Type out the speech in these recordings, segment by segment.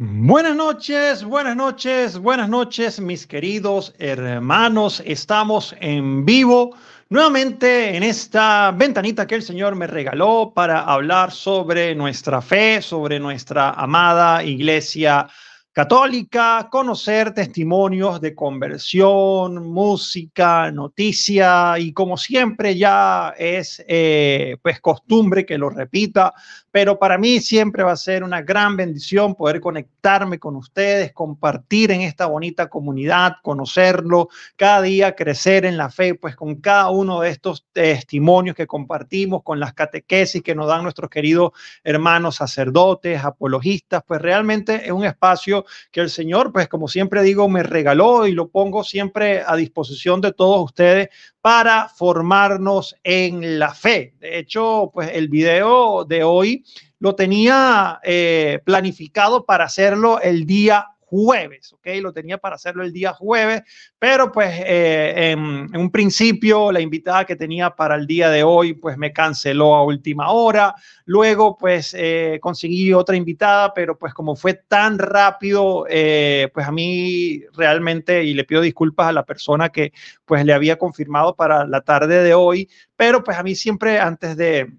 Buenas noches, buenas noches, buenas noches, mis queridos hermanos. Estamos en vivo nuevamente en esta ventanita que el Señor me regaló para hablar sobre nuestra fe, sobre nuestra amada iglesia católica, conocer testimonios de conversión, música, noticia y como siempre ya es eh, pues costumbre que lo repita, pero para mí siempre va a ser una gran bendición poder conectarme con ustedes, compartir en esta bonita comunidad, conocerlo, cada día crecer en la fe, pues con cada uno de estos testimonios que compartimos, con las catequesis que nos dan nuestros queridos hermanos sacerdotes, apologistas, pues realmente es un espacio que el Señor, pues como siempre digo, me regaló y lo pongo siempre a disposición de todos ustedes para formarnos en la fe. De hecho, pues el video de hoy lo tenía eh, planificado para hacerlo el día jueves, ¿ok? Lo tenía para hacerlo el día jueves, pero pues eh, en, un principio la invitada que tenía para el día de hoy pues me canceló a última hora, luego pues eh, conseguí otra invitada, pero pues como fue tan rápido, eh, pues a mí realmente, y le pido disculpas a la persona que pues le había confirmado para la tarde de hoy, pero pues a mí siempre antes de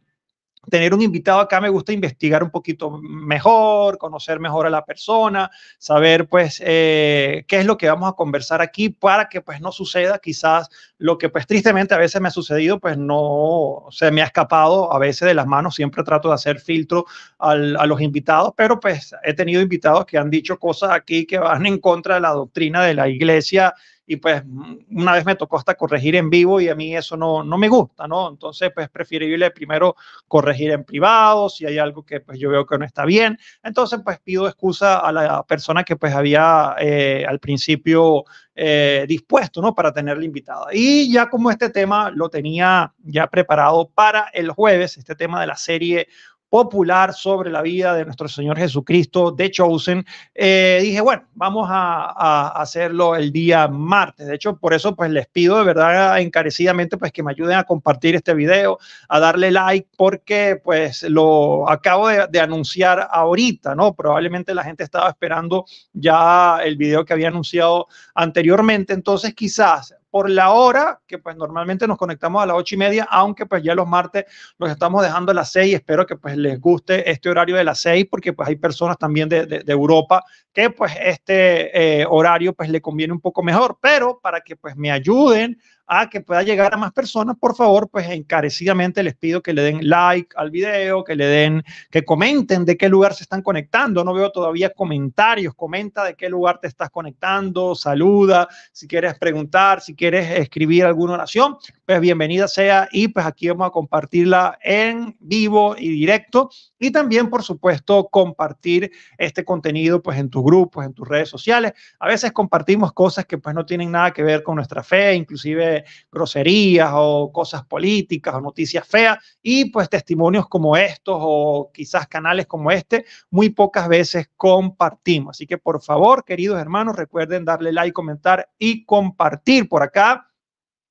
tener un invitado acá me gusta investigar un poquito mejor, conocer mejor a la persona, saber pues eh, qué es lo que vamos a conversar aquí para que pues no suceda quizás lo que pues tristemente a veces me ha sucedido, pues no se me ha escapado a veces de las manos, siempre trato de hacer filtro a los invitados, pero pues he tenido invitados que han dicho cosas aquí que van en contra de la doctrina de la iglesia y pues una vez me tocó hasta corregir en vivo y a mí eso no, me gusta, ¿no? Entonces, pues preferible primero corregir en privado si hay algo que pues yo veo que no está bien. Entonces, pues pido excusa a la persona que pues había eh, al principio eh, dispuesto, ¿no? Para tenerla invitada. Y ya como este tema lo tenía ya preparado para el jueves, este tema de la serie popular sobre la vida de nuestro Señor Jesucristo de Chosen, eh, dije, bueno, vamos a, hacerlo el día martes. De hecho, por eso pues les pido de verdad encarecidamente pues que me ayuden a compartir este video, a darle like, porque pues lo acabo de, de anunciar ahorita, ¿no? Probablemente la gente estaba esperando ya el video que había anunciado anteriormente, entonces quizás por la hora, que pues normalmente nos conectamos a las ocho y media, aunque pues ya los martes los estamos dejando a las seis. Espero que pues les guste este horario de las seis, porque pues hay personas también de, Europa que pues este eh, horario pues le conviene un poco mejor, pero para que pues me ayuden a que pueda llegar a más personas, por favor, pues encarecidamente les pido que le den like al video, que le den, que comenten de qué lugar se están conectando. No veo todavía comentarios, comenta de qué lugar te estás conectando, saluda, si quieres preguntar, si quieres escribir alguna oración, pues bienvenida sea y pues aquí vamos a compartirla en vivo y directo y también, por supuesto, compartir este contenido pues en tus grupos, en tus redes sociales. A veces compartimos cosas que pues no tienen nada que ver con nuestra fe, inclusive groserías o cosas políticas o noticias feas y pues testimonios como estos o quizás canales como este muy pocas veces compartimos. Así que por favor, queridos hermanos, recuerden darle like, comentar y compartir por acá.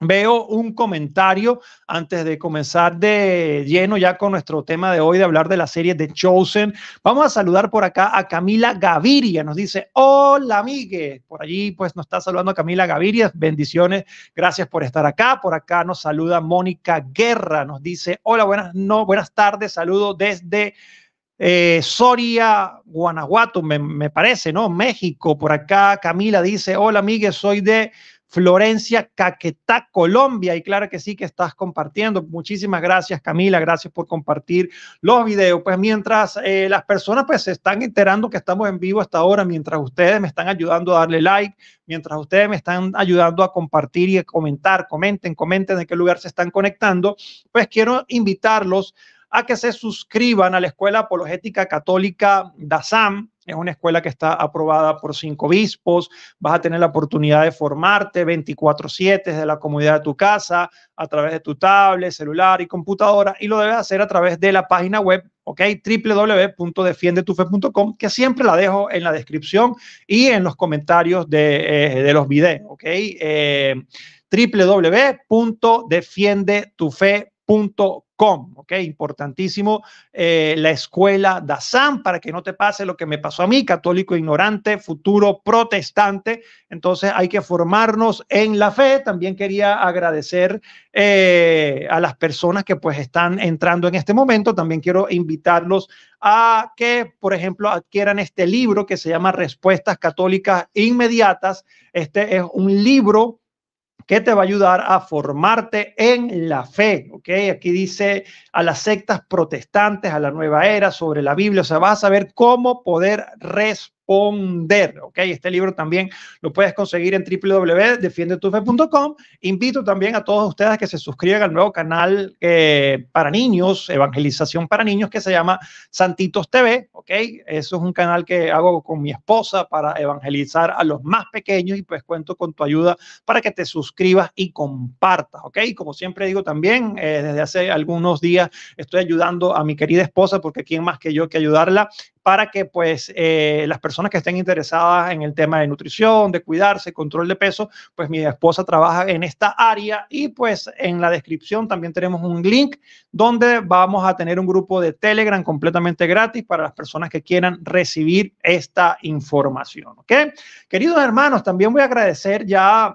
Veo un comentario antes de comenzar de lleno ya con nuestro tema de hoy, de hablar de la serie The Chosen. Vamos a saludar por acá a Camila Gaviria. Nos dice, hola, Migue. Por allí pues nos está saludando Camila Gaviria. Bendiciones. Gracias por estar acá. Por acá nos saluda Mónica Guerra. Nos dice, hola, buenas, no, buenas tardes. Saludo desde... Eh, Soria, Guanajuato, me, parece, ¿no? México, por acá Camila dice, hola Miguel, soy de Florencia, Caquetá, Colombia. Y claro que sí, que estás compartiendo. Muchísimas gracias, Camila. Gracias por compartir los videos. Pues mientras eh, las personas pues se están enterando que estamos en vivo hasta ahora, mientras ustedes me están ayudando a darle like, mientras ustedes me están ayudando a compartir y a comentar, comenten, comenten de qué lugar se están conectando, pues quiero invitarlos a que se suscriban a la Escuela Apologética Católica DASAM es una escuela que está aprobada por cinco obispos, vas a tener la oportunidad de formarte 24/7 de la comunidad de tu casa, a través de tu tablet, celular y computadora, y lo debes hacer a través de la página web ¿ok? www.defiendetufe.com, que siempre la dejo en la descripción y en los comentarios de, eh, los videos, ¿ok? Eh, Com, ok, importantísimo, eh, la escuela San para que no te pase lo que me pasó a mí, católico ignorante, futuro protestante, entonces hay que formarnos en la fe, también quería agradecer eh, a las personas que pues están entrando en este momento, también quiero invitarlos a que, por ejemplo, adquieran este libro que se llama Respuestas Católicas Inmediatas, este es un libro que te va a ayudar a formarte en la fe. ¿ok? Aquí dice a las sectas protestantes, a la nueva era, sobre la Biblia. O sea, vas a saber cómo poder responder responder. ¿ok? Este libro también lo puedes conseguir en www.defiendetufe.com. Invito también a todos ustedes a que se suscriban al nuevo canal eh, para niños, Evangelización para Niños, que se llama Santitos TV. ¿ok? Eso es un canal que hago con mi esposa para evangelizar a los más pequeños y pues cuento con tu ayuda para que te suscribas y compartas. ¿ok? como siempre digo también, eh, desde hace algunos días estoy ayudando a mi querida esposa porque quién más que yo que ayudarla para que pues eh, las personas que estén interesadas en el tema de nutrición, de cuidarse, control de peso, pues mi esposa trabaja en esta área y pues en la descripción también tenemos un link donde vamos a tener un grupo de Telegram completamente gratis para las personas que quieran recibir esta información. ¿Ok? Queridos hermanos, también voy a agradecer ya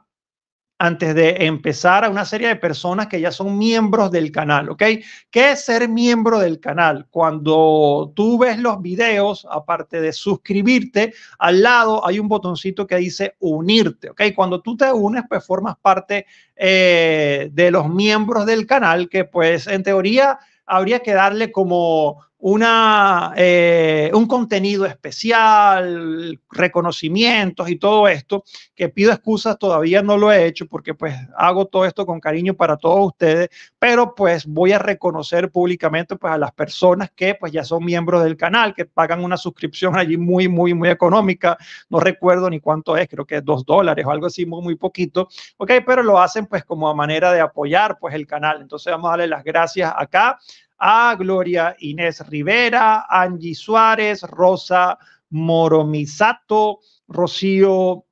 antes de empezar a una serie de personas que ya son miembros del canal, ¿ok? ¿Qué es ser miembro del canal? Cuando tú ves los videos, aparte de suscribirte, al lado hay un botoncito que dice unirte, ¿ok? Cuando tú te unes, pues formas parte eh, de los miembros del canal, que pues en teoría habría que darle como una, eh, un contenido especial, reconocimientos y todo esto, que pido excusas, todavía no lo he hecho porque pues hago todo esto con cariño para todos ustedes, pero pues voy a reconocer públicamente pues a las personas que pues ya son miembros del canal, que pagan una suscripción allí muy, muy, muy económica, no recuerdo ni cuánto es, creo que dos dólares o algo así, muy, muy poquito, ok, pero lo hacen pues como a manera de apoyar pues el canal, entonces vamos a darle las gracias acá a Gloria Inés Rivera, Angie Suárez, Rosa Moromisato, Rocío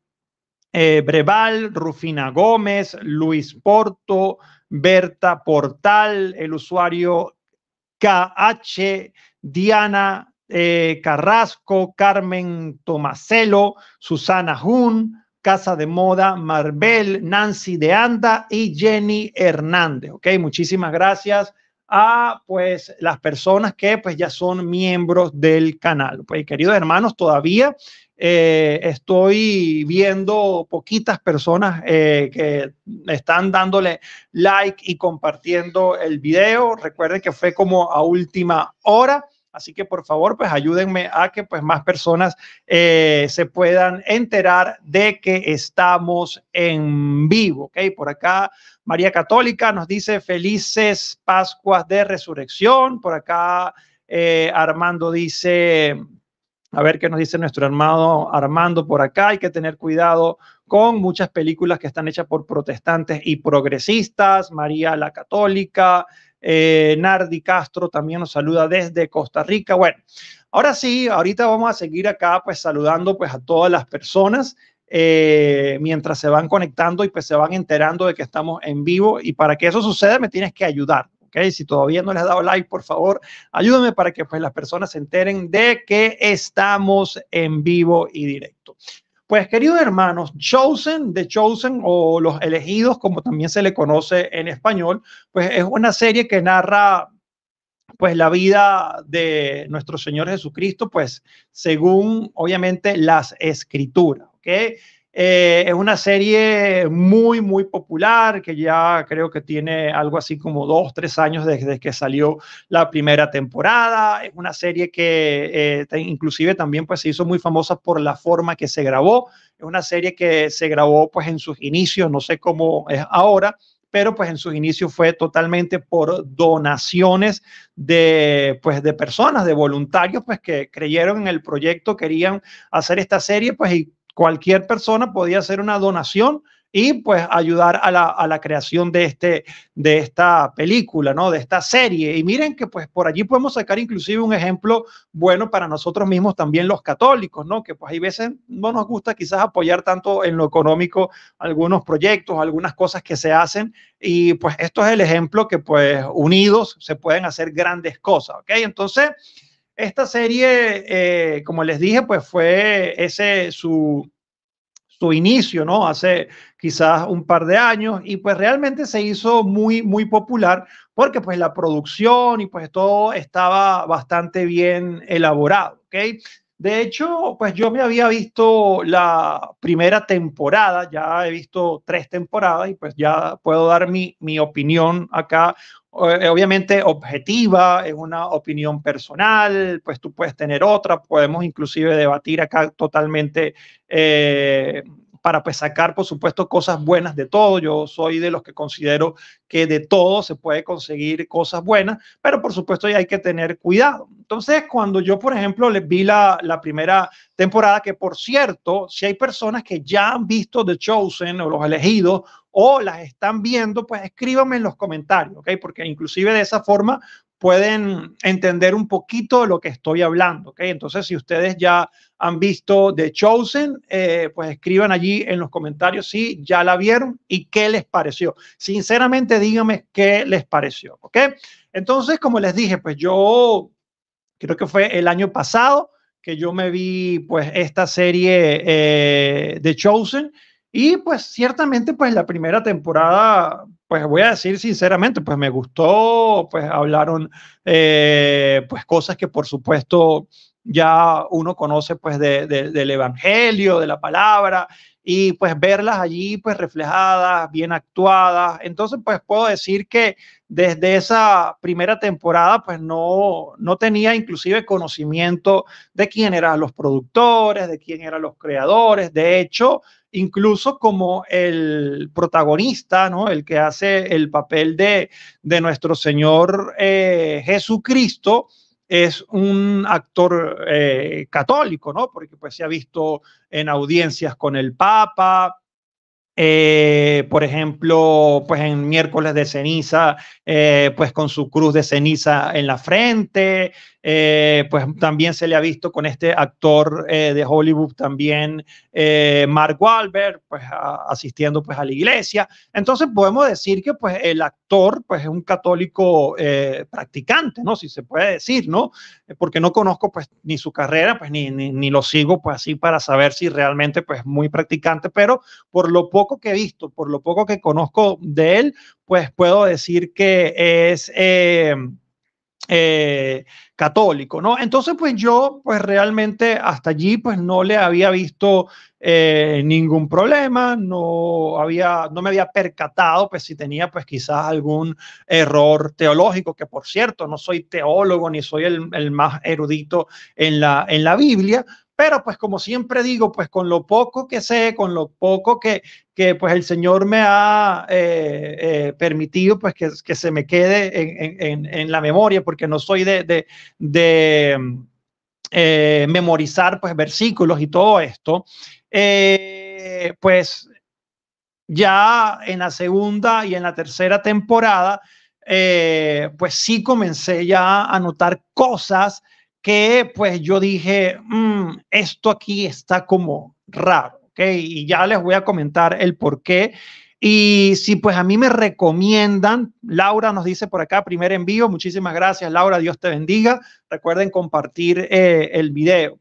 eh, Breval, Rufina Gómez, Luis Porto, Berta Portal, el usuario KH, Diana eh, Carrasco, Carmen Tomaselo, Susana Jun, Casa de Moda, Marbel, Nancy de Anda y Jenny Hernández. Ok, muchísimas gracias a pues las personas que pues ya son miembros del canal. Pues queridos hermanos, todavía eh, estoy viendo poquitas personas eh, que están dándole like y compartiendo el video. Recuerden que fue como a última hora. Así que por favor, pues ayúdenme a que pues más personas eh, se puedan enterar de que estamos en vivo, ¿ok? Por acá María Católica nos dice felices Pascuas de Resurrección. Por acá eh, Armando dice, a ver qué nos dice nuestro hermano Armando por acá, hay que tener cuidado con muchas películas que están hechas por protestantes y progresistas, María la Católica, eh, Nardi Castro también nos saluda desde Costa Rica. Bueno, ahora sí, ahorita vamos a seguir acá pues saludando pues a todas las personas. Eh, mientras se van conectando y pues se van enterando de que estamos en vivo y para que eso suceda me tienes que ayudar, ¿ok? Si todavía no les has dado like, por favor, ayúdame para que pues las personas se enteren de que estamos en vivo y directo. Pues queridos hermanos, Chosen, The Chosen o Los Elegidos, como también se le conoce en español, pues es una serie que narra pues la vida de nuestro Señor Jesucristo, pues según obviamente las escrituras, ¿ok? Eh, es una serie muy, muy popular que ya creo que tiene algo así como dos, tres años desde que salió la primera temporada. Es una serie que eh, inclusive también pues, se hizo muy famosa por la forma que se grabó. Es una serie que se grabó pues, en sus inicios, no sé cómo es ahora, pero pues en sus inicios fue totalmente por donaciones de, pues de personas, de voluntarios, pues que creyeron en el proyecto, querían hacer esta serie, pues y cualquier persona podía hacer una donación y pues ayudar a la, a la, creación de, este, de esta película, ¿no? De esta serie. Y miren que pues por allí podemos sacar inclusive un ejemplo bueno para nosotros mismos también los católicos, ¿no? Que pues hay veces no nos gusta quizás apoyar tanto en lo económico algunos proyectos, algunas cosas que se hacen. Y pues esto es el ejemplo que pues unidos se pueden hacer grandes cosas, ¿ok? Entonces esta serie, eh, como les dije, pues fue ese su, su inicio, ¿no? Hace quizás un par de años y pues realmente se hizo muy, muy popular porque pues la producción y pues todo estaba bastante bien elaborado, ¿ok? De hecho, pues yo me había visto la primera temporada, ya he visto tres temporadas y pues ya puedo dar mi, mi opinión acá eh, obviamente objetiva, es una opinión personal, pues tú puedes tener otra, podemos inclusive debatir acá totalmente eh, para pues, sacar, por supuesto, cosas buenas de todo. Yo soy de los que considero que de todo se puede conseguir cosas buenas, pero por supuesto hay que tener cuidado. Entonces, cuando yo, por ejemplo, les vi la, la primera temporada, que por cierto, si hay personas que ya han visto The Chosen o Los Elegidos o las están viendo, pues escríbanme en los comentarios, ¿ok? Porque inclusive de esa forma pueden entender un poquito de lo que estoy hablando, ¿ok? Entonces, si ustedes ya han visto The Chosen, eh, pues escriban allí en los comentarios si ya la vieron y qué les pareció. Sinceramente, díganme qué les pareció, ¿ok? Entonces, como les dije, pues yo creo que fue el año pasado que yo me vi pues esta serie eh, The Chosen y pues ciertamente pues la primera temporada, pues voy a decir sinceramente, pues me gustó, pues hablaron eh, pues cosas que por supuesto ya uno conoce pues del evangelio, de la palabra, y pues verlas allí pues reflejadas, bien actuadas. Entonces pues puedo decir que desde esa primera temporada pues no, no tenía inclusive conocimiento de quién eran los productores, de quién eran los creadores. De hecho, incluso como el protagonista, ¿no? El que hace el papel de, de nuestro Señor eh, Jesucristo es un actor eh, católico, ¿no? Porque pues se ha visto en audiencias con el Papa, eh, por ejemplo, pues en miércoles de ceniza, eh, pues con su cruz de ceniza en la frente, eh, pues también se le ha visto con este actor de Hollywood también, Mark Wahlberg, pues asistiendo pues a la iglesia. Entonces podemos decir que pues el actor pues es un católico eh, practicante, ¿no? Si se puede decir, ¿no? Eh, porque no conozco pues ni su carrera, pues ni, ni, lo sigo pues así para saber si realmente pues muy practicante, pero por lo poco que he visto, por lo poco que conozco de él, pues puedo decir que es... Eh, eh, católico, ¿no? Entonces, pues yo, pues realmente hasta allí, pues no le había visto eh, ningún problema, no había, no me había percatado, pues si tenía, pues quizás algún error teológico, que por cierto, no soy teólogo ni soy el, el más erudito en la, en la Biblia, pero pues como siempre digo, pues con lo poco que sé, con lo poco que, pues el Señor me ha eh, eh, permitido pues que, se me quede en, la memoria, porque no soy de, eh, memorizar pues versículos y todo esto, pues ya en la segunda y en la tercera temporada, pues sí comencé ya a notar cosas que pues yo dije, mm, esto aquí está como raro, ¿ok? Y ya les voy a comentar el por qué. Y si pues a mí me recomiendan, Laura nos dice por acá, primer envío, muchísimas gracias Laura, Dios te bendiga, recuerden compartir eh, el video.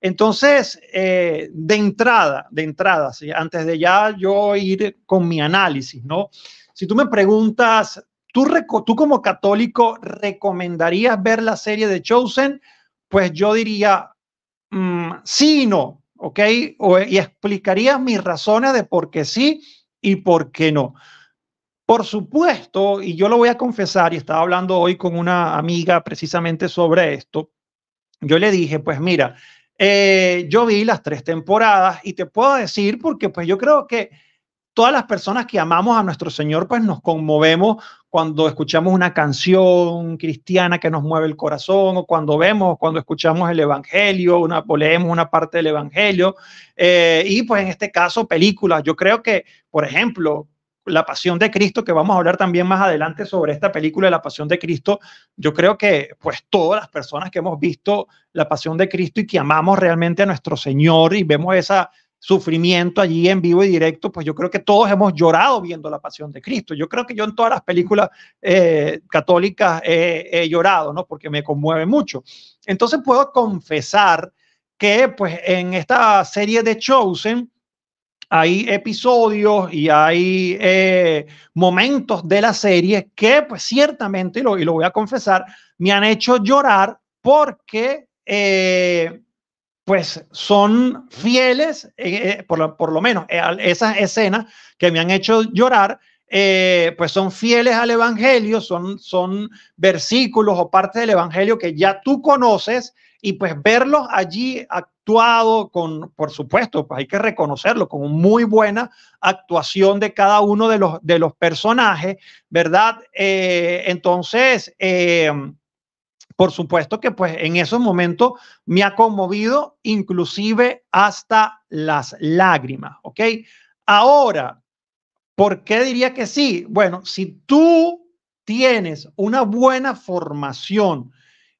Entonces, eh, de entrada, de entrada, antes de ya yo ir con mi análisis, ¿no? Si tú me preguntas, ¿tú, tú como católico recomendarías ver la serie de Chosen? pues yo diría mm, sí y no, ¿ok? y explicaría mis razones de por qué sí y por qué no. Por supuesto, y yo lo voy a confesar, y estaba hablando hoy con una amiga precisamente sobre esto, yo le dije, pues mira, eh, yo vi las tres temporadas y te puedo decir porque pues yo creo que todas las personas que amamos a nuestro Señor, pues nos conmovemos cuando escuchamos una canción cristiana que nos mueve el corazón, o cuando vemos, cuando escuchamos el Evangelio, una, o leemos una parte del Evangelio, eh, y pues en este caso películas. Yo creo que, por ejemplo, La Pasión de Cristo, que vamos a hablar también más adelante sobre esta película de La Pasión de Cristo, yo creo que pues todas las personas que hemos visto La Pasión de Cristo y que amamos realmente a nuestro Señor y vemos esa sufrimiento allí en vivo y directo, pues yo creo que todos hemos llorado viendo la pasión de Cristo. Yo creo que yo en todas las películas eh, católicas he llorado, ¿no? Porque me conmueve mucho. Entonces puedo confesar que pues en esta serie de Chosen hay episodios y hay eh, momentos de la serie que pues ciertamente, y lo, voy a confesar, me han hecho llorar porque... Eh, pues son fieles, eh, eh, por, lo, menos eh, esas escenas que me han hecho llorar, pues son fieles al Evangelio, son, son versículos o parte del Evangelio que ya tú conoces y pues verlos allí actuado con, por supuesto, pues hay que reconocerlo, como muy buena actuación de cada uno de los, de los personajes, ¿verdad? entonces, por supuesto que pues en esos momentos me ha conmovido inclusive hasta las lágrimas, ¿ok? Ahora, ¿por qué diría que sí? Bueno, si tú tienes una buena formación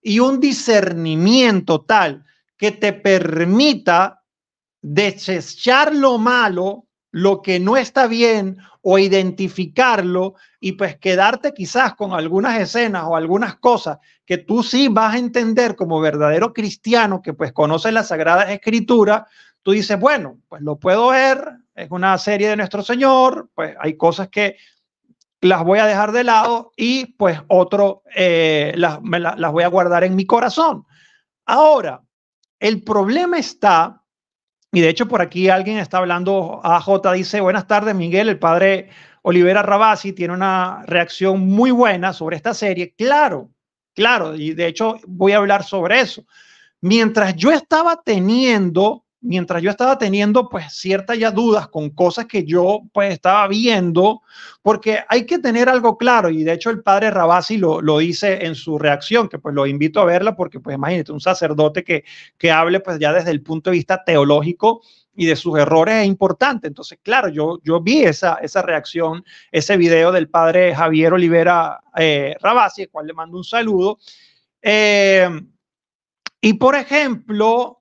y un discernimiento tal que te permita desechar lo malo lo que no está bien o identificarlo y pues quedarte quizás con algunas escenas o algunas cosas que tú sí vas a entender como verdadero cristiano que pues conoce las sagradas escrituras, tú dices, bueno, pues lo puedo ver, es una serie de nuestro Señor, pues hay cosas que las voy a dejar de lado y pues otro, eh, las, las voy a guardar en mi corazón. Ahora, el problema está y de hecho por aquí alguien está hablando, a AJ dice, buenas tardes Miguel, el padre Olivera Rabasi tiene una reacción muy buena sobre esta serie. Claro, claro, y de hecho voy a hablar sobre eso. Mientras yo estaba teniendo mientras yo estaba teniendo pues ciertas ya dudas con cosas que yo pues estaba viendo, porque hay que tener algo claro, y de hecho el padre Rabasi lo, lo dice en su reacción, que pues lo invito a verla, porque pues imagínate, un sacerdote que, que hable pues ya desde el punto de vista teológico y de sus errores es importante. Entonces, claro, yo, yo vi esa, esa reacción, ese video del padre Javier Olivera eh, Rabasi, al cual le mando un saludo. Eh, y por ejemplo,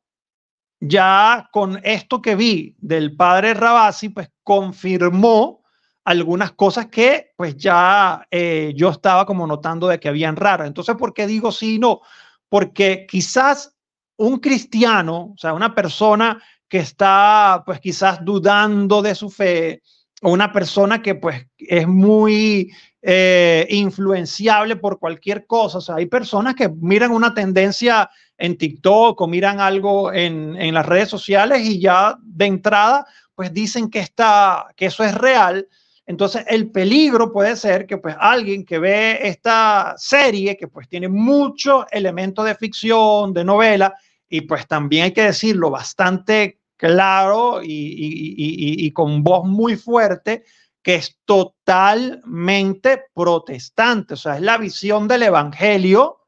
ya con esto que vi del padre Rabasi, pues confirmó algunas cosas que pues ya eh, yo estaba como notando de que habían raras. Entonces, ¿por qué digo sí y no? Porque quizás un cristiano, o sea, una persona que está pues quizás dudando de su fe, o una persona que pues es muy eh, influenciable por cualquier cosa. O sea, hay personas que miran una tendencia en TikTok o miran algo en, las redes sociales y ya de entrada, pues dicen que, está, que eso es real. Entonces, el peligro puede ser que pues alguien que ve esta serie, que pues tiene muchos elementos de ficción, de novela, y pues también hay que decirlo bastante claro y, y con voz muy fuerte, que es totalmente protestante, o sea, es la visión del Evangelio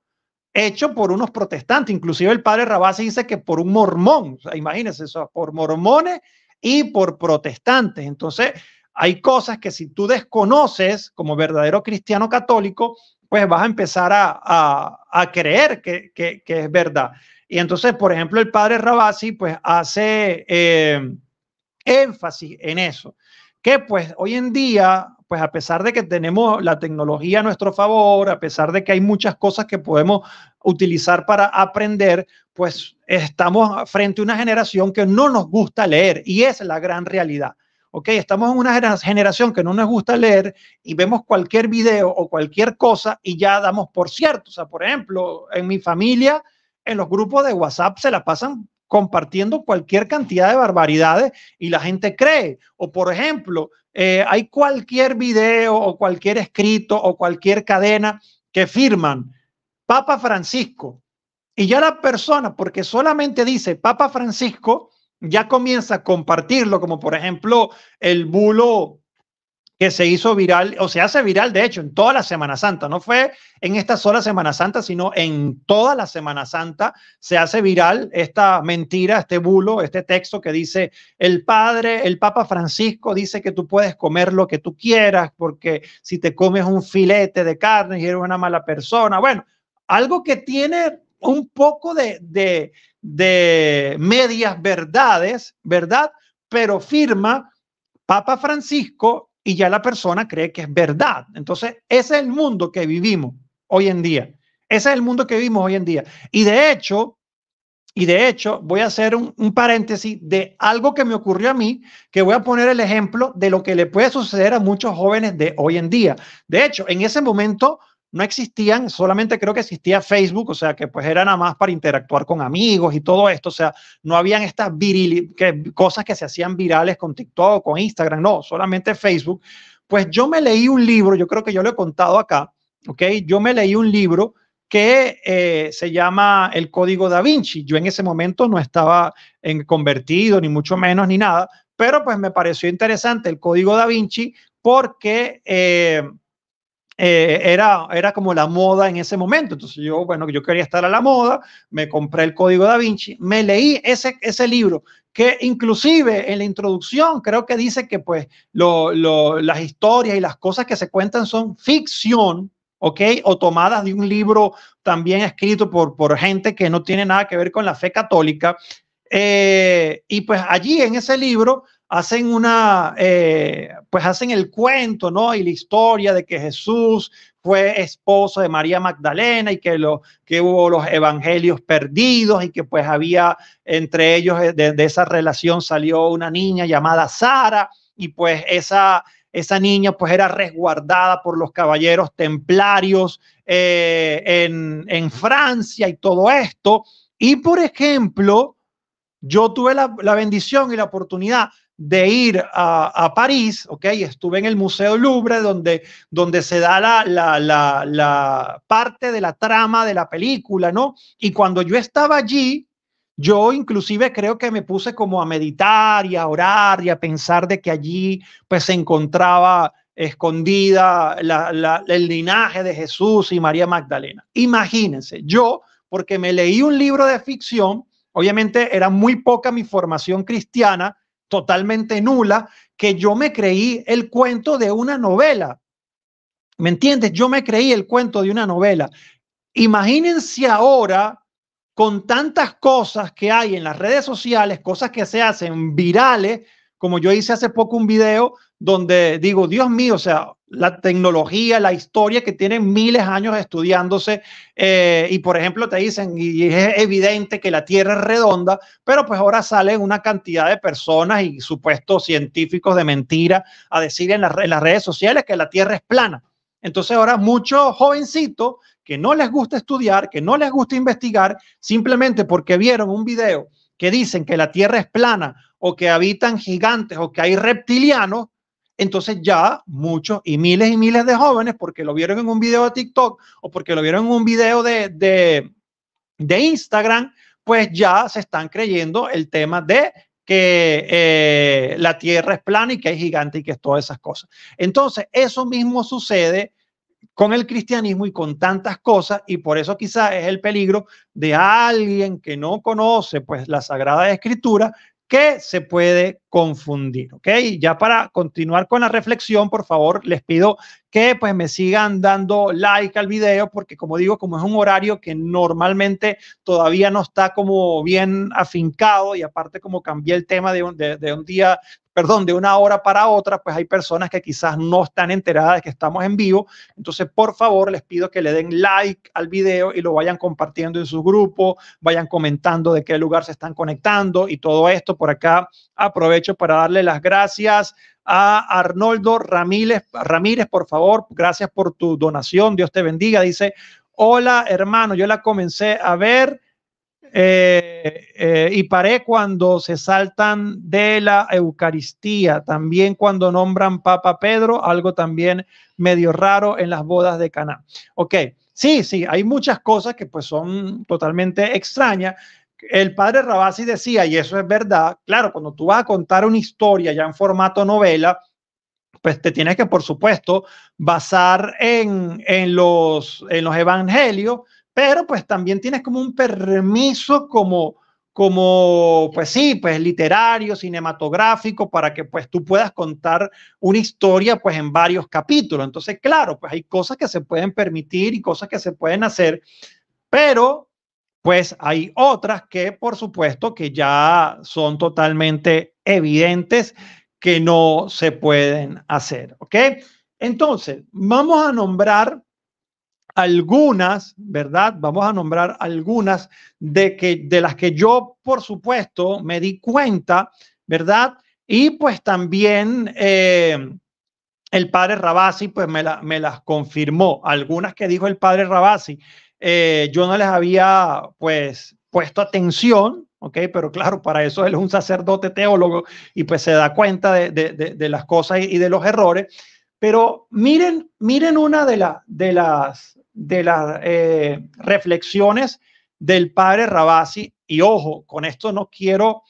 hecho por unos protestantes, inclusive el padre Rabasi dice que por un mormón, imagínense eso, por mormones y por protestantes. Entonces, hay cosas que si tú desconoces como verdadero cristiano católico, pues vas a empezar a, creer que, es verdad. Y entonces, por ejemplo, el padre Rabasi pues hace eh, énfasis en eso que pues hoy en día, pues a pesar de que tenemos la tecnología a nuestro favor, a pesar de que hay muchas cosas que podemos utilizar para aprender, pues estamos frente a una generación que no nos gusta leer y es la gran realidad. ¿ok? Estamos en una generación que no nos gusta leer y vemos cualquier video o cualquier cosa y ya damos por cierto. O sea, por ejemplo, en mi familia, en los grupos de WhatsApp se la pasan compartiendo cualquier cantidad de barbaridades y la gente cree. O por ejemplo, eh, hay cualquier video o cualquier escrito o cualquier cadena que firman Papa Francisco. Y ya la persona, porque solamente dice Papa Francisco, ya comienza a compartirlo, como por ejemplo el bulo que se hizo viral, o se hace viral, de hecho, en toda la Semana Santa. No fue en esta sola Semana Santa, sino en toda la Semana Santa se hace viral esta mentira, este bulo, este texto que dice, el padre, el Papa Francisco dice que tú puedes comer lo que tú quieras, porque si te comes un filete de carne y eres una mala persona, bueno, algo que tiene un poco de, de, de medias verdades, ¿verdad? Pero firma Papa Francisco y ya la persona cree que es verdad. Entonces, ese es el mundo que vivimos hoy en día. Ese es el mundo que vivimos hoy en día. Y de hecho, y de hecho, voy a hacer un, un, paréntesis de algo que me ocurrió a mí, que voy a poner el ejemplo de lo que le puede suceder a muchos jóvenes de hoy en día. De hecho, en ese momento no existían, solamente creo que existía Facebook, o sea, que pues era nada más para interactuar con amigos y todo esto, o sea, no habían estas viril, que, cosas que se hacían virales con TikTok, con Instagram, no, solamente Facebook. Pues yo me leí un libro, yo creo que yo lo he contado acá, ¿ok? Yo me leí un libro que eh, se llama El Código da Vinci. Yo en ese momento no estaba en convertido, ni mucho menos, ni nada, pero pues me pareció interesante el Código da Vinci porque... Eh, eh, era, era como la moda en ese momento. Entonces yo, bueno, yo quería estar a la moda, me compré el código da Vinci, me leí ese, ese libro, que inclusive en la introducción creo que dice que pues las historias y las cosas que se cuentan son ficción, ¿ok? O tomadas de un libro también escrito por, por gente que no tiene nada que ver con la fe católica. Eh, y pues allí en ese libro hacen una, eh, pues hacen el cuento, ¿no? Y la historia de que Jesús fue esposo de María Magdalena y que, lo, que hubo los evangelios perdidos y que pues había entre ellos, eh, de, esa relación salió una niña llamada Sara y pues esa, esa niña pues era resguardada por los caballeros templarios eh, en, Francia y todo esto. Y por ejemplo, yo tuve la, la bendición y la oportunidad de ir a, París, ¿ok? Estuve en el Museo Louvre, donde, donde se da la, parte de la trama de la película, ¿no? Y cuando yo estaba allí, yo inclusive creo que me puse como a meditar y a orar y a pensar de que allí pues se encontraba escondida el linaje de Jesús y María Magdalena. Imagínense, yo, porque me leí un libro de ficción, obviamente era muy poca mi formación cristiana, totalmente nula que yo me creí el cuento de una novela. ¿Me entiendes? Yo me creí el cuento de una novela. Imagínense ahora con tantas cosas que hay en las redes sociales, cosas que se hacen virales, como yo hice hace poco un video donde digo, Dios mío, o sea, la tecnología, la historia que tienen miles de años estudiándose eh, y por ejemplo te dicen, y es evidente que la Tierra es redonda, pero pues ahora salen una cantidad de personas y supuestos científicos de mentira a decir en, en las redes sociales que la Tierra es plana. Entonces ahora muchos jovencitos que no les gusta estudiar, que no les gusta investigar, simplemente porque vieron un video que dicen que la Tierra es plana o que habitan gigantes o que hay reptilianos, entonces ya muchos y miles y miles de jóvenes, porque lo vieron en un video de TikTok o porque lo vieron en un video de, de, Instagram, pues ya se están creyendo el tema de que eh, la Tierra es plana y que es gigante y que es todas esas cosas. Entonces, eso mismo sucede con el cristianismo y con tantas cosas, y por eso quizás es el peligro de alguien que no conoce pues la Sagrada Escritura, que se puede confundir, ¿ok? Ya para continuar con la reflexión, por favor, les pido que pues me sigan dando like al video porque como digo, como es un horario que normalmente todavía no está como bien afincado y aparte como cambié el tema de un, día, perdón, de una hora para otra, pues hay personas que quizás no están enteradas de que estamos en vivo. Entonces, por favor, les pido que le den like al video y lo vayan compartiendo en su grupo, vayan comentando de qué lugar se están conectando y todo esto por acá aprovecho hecho, para darle las gracias a Arnoldo Ramírez. Ramírez, por favor, gracias por tu donación. Dios te bendiga. Dice, hola hermano, yo la comencé a ver. Eh, eh, y paré cuando se saltan de la Eucaristía, también cuando nombran Papa Pedro, algo también medio raro en las bodas de Caná. Ok, sí, sí, hay muchas cosas que pues son totalmente extrañas el padre Rabasi decía, y eso es verdad, claro, cuando tú vas a contar una historia ya en formato novela, pues te tienes que, por supuesto, basar en, los, en los evangelios, pero pues también tienes como un permiso como como, pues sí, pues literario, cinematográfico, para que pues tú puedas contar una historia pues en varios capítulos. Entonces, claro, pues hay cosas que se pueden permitir y cosas que se pueden hacer, pero pues hay otras que, por supuesto, que ya son totalmente evidentes que no se pueden hacer, ¿ok? Entonces, vamos a nombrar algunas, ¿verdad? Vamos a nombrar algunas de, que, de las que yo, por supuesto, me di cuenta, ¿verdad? Y pues también eh, el padre Rabasi, pues me, me las confirmó. Algunas que dijo el padre Rabasi, eh, yo no les había pues puesto atención, ¿ok? Pero claro, para eso él es un sacerdote teólogo y pues se da cuenta de, las cosas y de los errores. Pero miren, miren una de, las de las, de las eh, reflexiones del padre Rabasi y ojo, con esto no quiero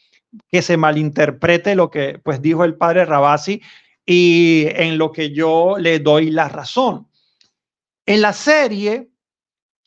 que se malinterprete lo que pues dijo el padre Rabasi y en lo que yo le doy la razón. En la serie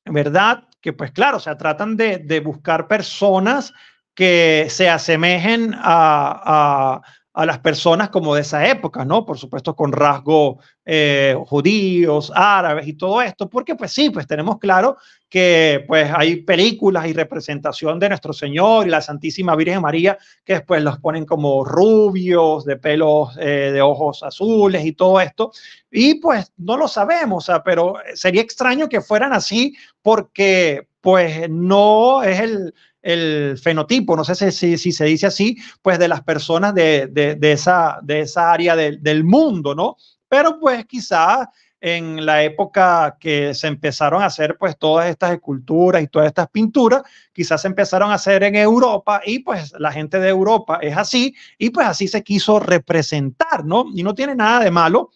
¿verdad? Que pues claro, o sea, tratan de, buscar personas que se asemejen a a las personas como de esa época, ¿no? Por supuesto, con rasgos eh, judíos, árabes y todo esto, porque pues sí, pues tenemos claro que pues hay películas y representación de nuestro Señor y la Santísima Virgen María, que después los ponen como rubios, de pelos, eh, de ojos azules y todo esto, y pues no lo sabemos, pero sería extraño que fueran así porque pues no es el, el fenotipo, no sé si, se dice así, pues de las personas de, esa, de esa área del mundo, ¿no? Pero pues quizás en la época que se empezaron a hacer pues todas estas esculturas y todas estas pinturas, quizás se empezaron a hacer en Europa y pues la gente de Europa es así y pues así se quiso representar, ¿no? Y no tiene nada de malo.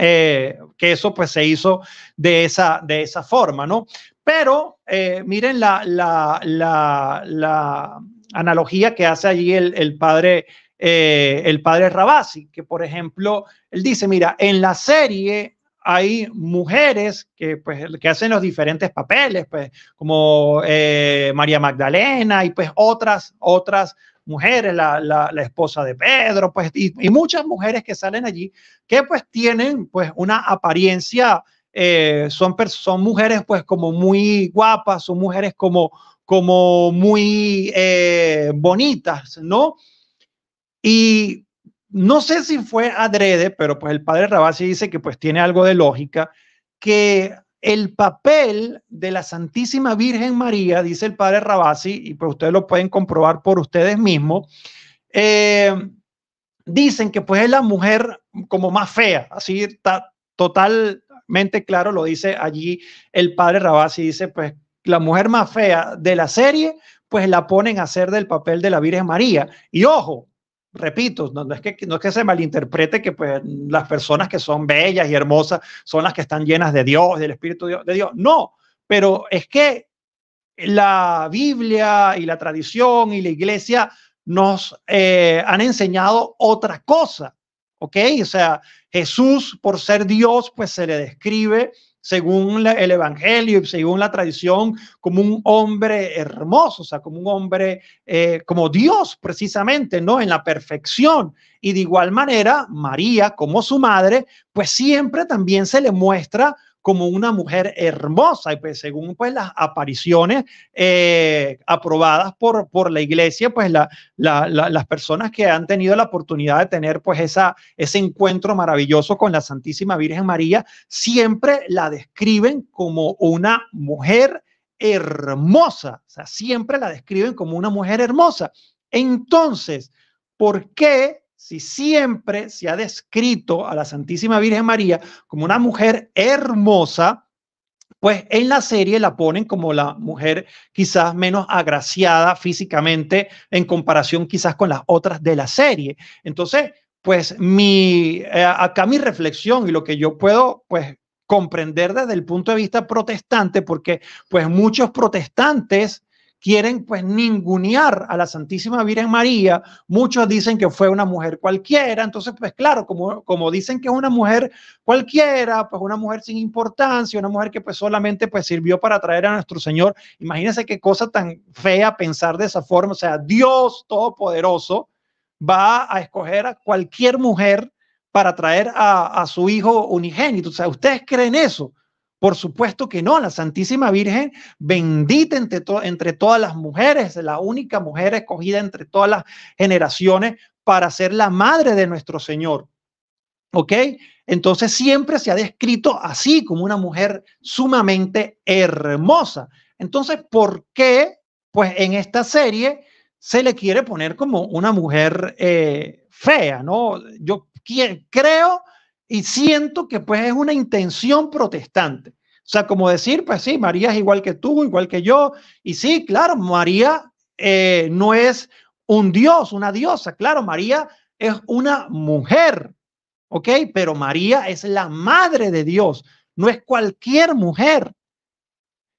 Eh, que eso pues se hizo de esa, de esa forma, ¿no? Pero eh, miren la, analogía que hace allí el, padre. Eh, el padre Rabasi, que por ejemplo, él dice, mira, en la serie hay mujeres que, pues, que hacen los diferentes papeles, pues, como eh, María Magdalena y pues otras, otras mujeres, la, la, esposa de Pedro, pues, y, muchas mujeres que salen allí que pues tienen pues una apariencia eh, son, son mujeres pues como muy guapas, son mujeres como, como muy eh, bonitas, ¿no? Y no sé si fue adrede, pero pues el padre Rabasi dice que pues tiene algo de lógica, que el papel de la Santísima Virgen María, dice el padre Rabasi, y pues ustedes lo pueden comprobar por ustedes mismos, eh, dicen que pues es la mujer como más fea, así está total claro, lo dice allí el padre y dice, pues la mujer más fea de la serie, pues la ponen a hacer del papel de la Virgen María. Y ojo, repito, no, es que, no es que se malinterprete que pues, las personas que son bellas y hermosas son las que están llenas de Dios, del Espíritu de Dios. No, pero es que la Biblia y la tradición y la iglesia nos eh, han enseñado otra cosa. ¿Ok? O sea, Jesús, por ser Dios, pues se le describe según el Evangelio y según la tradición, como un hombre hermoso, o sea, como un hombre, eh, como Dios precisamente, ¿no? En la perfección. Y de igual manera, María, como su madre, pues siempre también se le muestra como una mujer hermosa, pues, según pues, las apariciones eh, aprobadas por, por la iglesia, pues las personas que han tenido la oportunidad de tener pues esa, ese encuentro maravilloso con la Santísima Virgen María, siempre la describen como una mujer hermosa, o sea, siempre la describen como una mujer hermosa. Entonces, ¿por qué si siempre se ha descrito a la Santísima Virgen María como una mujer hermosa, pues en la serie la ponen como la mujer quizás menos agraciada físicamente en comparación quizás con las otras de la serie. Entonces, pues mi, eh, acá mi reflexión y lo que yo puedo pues comprender desde el punto de vista protestante, porque pues muchos protestantes quieren pues ningunear a la Santísima Virgen María, muchos dicen que fue una mujer cualquiera, entonces pues claro, como, como dicen que es una mujer cualquiera, pues una mujer sin importancia, una mujer que pues solamente pues sirvió para traer a nuestro Señor, imagínense qué cosa tan fea pensar de esa forma, o sea, Dios Todopoderoso va a escoger a cualquier mujer para traer a, a su hijo unigénito, o sea, ¿ustedes creen eso? Por supuesto que no, la Santísima Virgen, bendita entre, todas las mujeres, la única mujer escogida entre todas las generaciones para ser la madre de nuestro Señor. ¿Ok? Entonces siempre se ha descrito así como una mujer sumamente hermosa. Entonces, ¿por qué? Pues en esta serie se le quiere poner como una mujer eh, fea, ¿no? Yo creo y siento que pues es una intención protestante. O sea, como decir, pues sí, María es igual que tú, igual que yo. Y sí, claro, María eh, no es un dios, una diosa. Claro, María es una mujer, ¿ok? Pero María es la madre de Dios, no es cualquier mujer.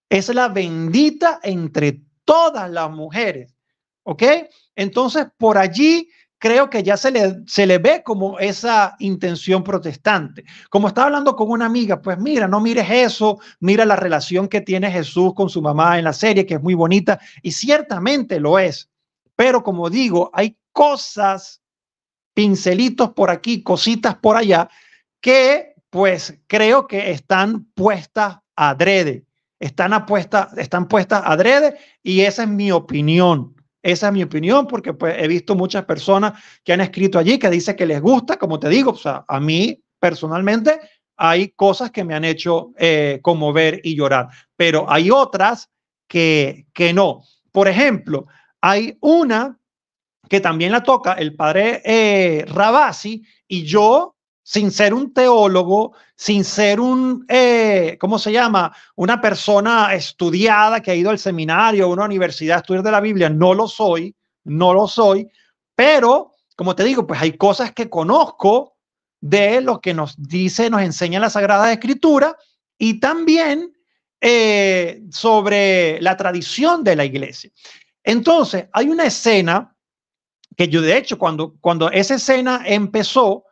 Es la bendita entre todas las mujeres, ¿ok? Entonces, por allí creo que ya se le, se le ve como esa intención protestante. Como estaba hablando con una amiga, pues mira, no mires eso, mira la relación que tiene Jesús con su mamá en la serie, que es muy bonita, y ciertamente lo es. Pero como digo, hay cosas, pincelitos por aquí, cositas por allá, que pues creo que están puestas adrede, están, apuestas, están puestas adrede y esa es mi opinión. Esa es mi opinión, porque pues, he visto muchas personas que han escrito allí que dice que les gusta, como te digo, o sea, a mí personalmente hay cosas que me han hecho eh, conmover y llorar, pero hay otras que, que no. Por ejemplo, hay una que también la toca el padre eh, Rabasi y yo sin ser un teólogo, sin ser un, eh, ¿cómo se llama? Una persona estudiada que ha ido al seminario, a una universidad a estudiar de la Biblia. No lo soy, no lo soy, pero, como te digo, pues hay cosas que conozco de lo que nos dice, nos enseña la Sagrada Escritura y también eh, sobre la tradición de la iglesia. Entonces, hay una escena que yo, de hecho, cuando, cuando esa escena empezó,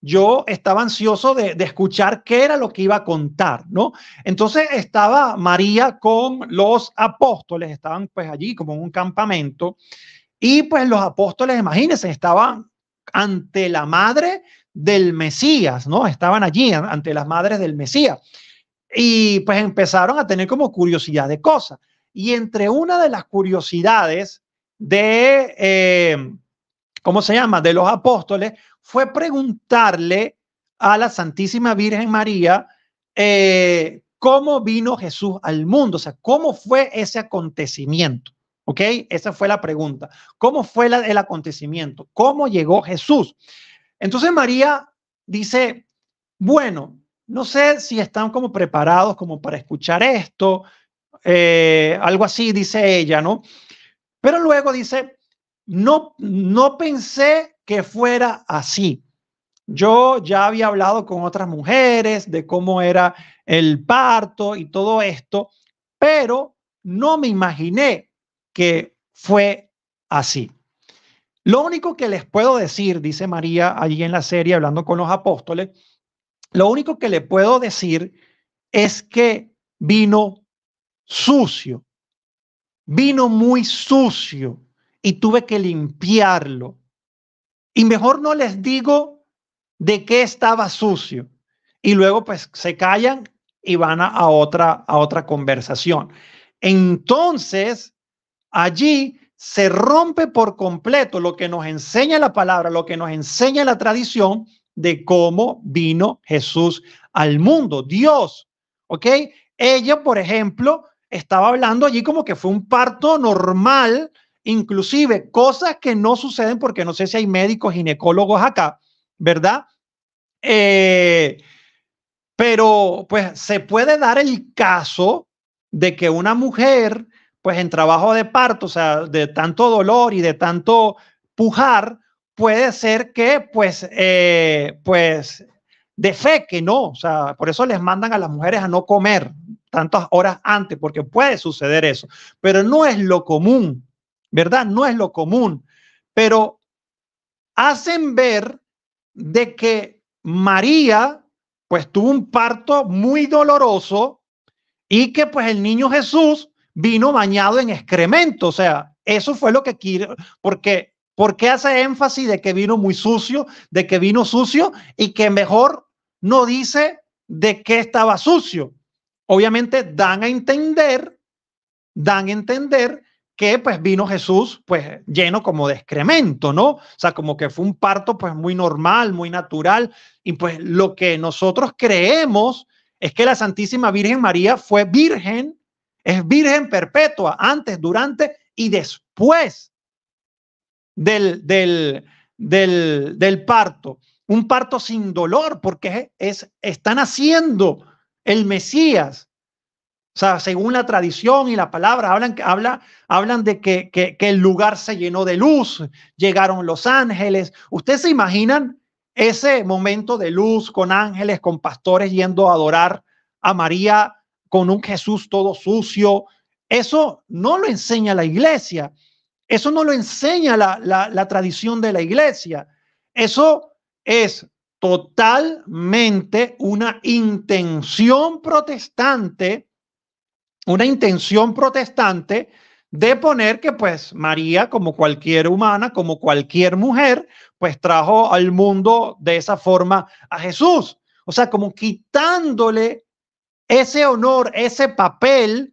yo estaba ansioso de, escuchar qué era lo que iba a contar, ¿no? Entonces estaba María con los apóstoles, estaban pues allí como en un campamento, y pues los apóstoles, imagínense, estaban ante la madre del Mesías, ¿no? Estaban allí ante las madres del Mesías. Y pues empezaron a tener como curiosidad de cosas. Y entre una de las curiosidades de... Eh, ¿cómo se llama?, de los apóstoles, fue preguntarle a la Santísima Virgen María eh, cómo vino Jesús al mundo, o sea, cómo fue ese acontecimiento. ¿Ok? Esa fue la pregunta. ¿Cómo fue el acontecimiento? ¿Cómo llegó Jesús? Entonces María dice, bueno, no sé si están como preparados como para escuchar esto, eh, algo así, dice ella, ¿no? Pero luego dice, no, no pensé que fuera así. Yo ya había hablado con otras mujeres de cómo era el parto y todo esto, pero no me imaginé que fue así. Lo único que les puedo decir, dice María allí en la serie hablando con los apóstoles, lo único que le puedo decir es que vino sucio, vino muy sucio, y tuve que limpiarlo. Y mejor no les digo de qué estaba sucio. Y luego pues se callan y van a, otra, a otra conversación. Entonces, allí se rompe por completo lo que nos enseña la palabra, lo que nos enseña la tradición de cómo vino Jesús al mundo, Dios. ¿Ok? Ella, por ejemplo, estaba hablando allí como que fue un parto normal inclusive cosas que no suceden porque no sé si hay médicos ginecólogos acá, ¿verdad? Eh, pero pues se puede dar el caso de que una mujer, pues en trabajo de parto, o sea, de tanto dolor y de tanto pujar, puede ser que pues, eh, pues de fe que no, o sea, por eso les mandan a las mujeres a no comer tantas horas antes, porque puede suceder eso, pero no es lo común, ¿verdad? No es lo común, pero hacen ver de que María, pues tuvo un parto muy doloroso y que pues el niño Jesús vino bañado en excremento, o sea, eso fue lo que quiere, porque ¿por qué hace énfasis de que vino muy sucio, de que vino sucio y que mejor no dice de que estaba sucio? Obviamente dan a entender, dan a entender que pues vino Jesús pues lleno como de excremento, ¿no? O sea, como que fue un parto pues muy normal, muy natural. Y pues lo que nosotros creemos es que la Santísima Virgen María fue virgen, es virgen perpetua, antes, durante y después del, del, del, del parto. Un parto sin dolor porque es, están haciendo el Mesías o sea, según la tradición y la palabra, hablan, habla, hablan de que, el lugar se llenó de luz, llegaron los ángeles. ¿Ustedes se imaginan ese momento de luz con ángeles, con pastores yendo a adorar a María con un Jesús todo sucio? Eso no lo enseña la iglesia. Eso no lo enseña la, la tradición de la iglesia. Eso es totalmente una intención protestante una intención protestante de poner que pues María, como cualquier humana, como cualquier mujer, pues trajo al mundo de esa forma a Jesús. O sea, como quitándole ese honor, ese papel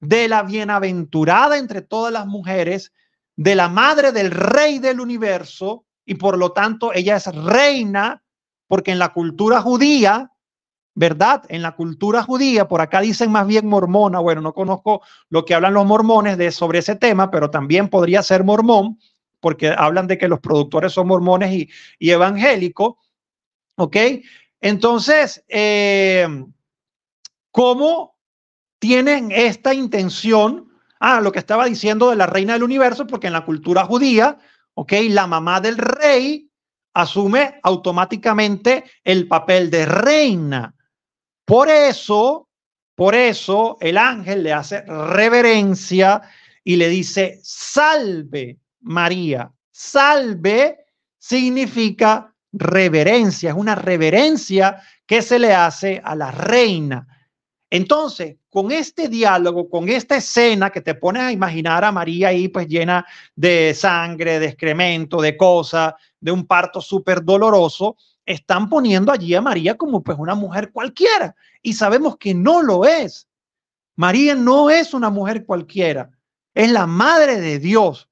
de la bienaventurada entre todas las mujeres, de la madre del rey del universo, y por lo tanto ella es reina, porque en la cultura judía ¿verdad? En la cultura judía, por acá dicen más bien mormona, bueno, no conozco lo que hablan los mormones de, sobre ese tema, pero también podría ser mormón, porque hablan de que los productores son mormones y, evangélicos, ¿ok? Entonces, eh, ¿cómo tienen esta intención? Ah, lo que estaba diciendo de la reina del universo, porque en la cultura judía, ¿ok? La mamá del rey asume automáticamente el papel de reina. Por eso, por eso el ángel le hace reverencia y le dice, salve María, salve significa reverencia, es una reverencia que se le hace a la reina. Entonces, con este diálogo, con esta escena que te pones a imaginar a María ahí pues llena de sangre, de excremento, de cosas, de un parto súper doloroso, están poniendo allí a María como pues una mujer cualquiera y sabemos que no lo es. María no es una mujer cualquiera, es la madre de Dios.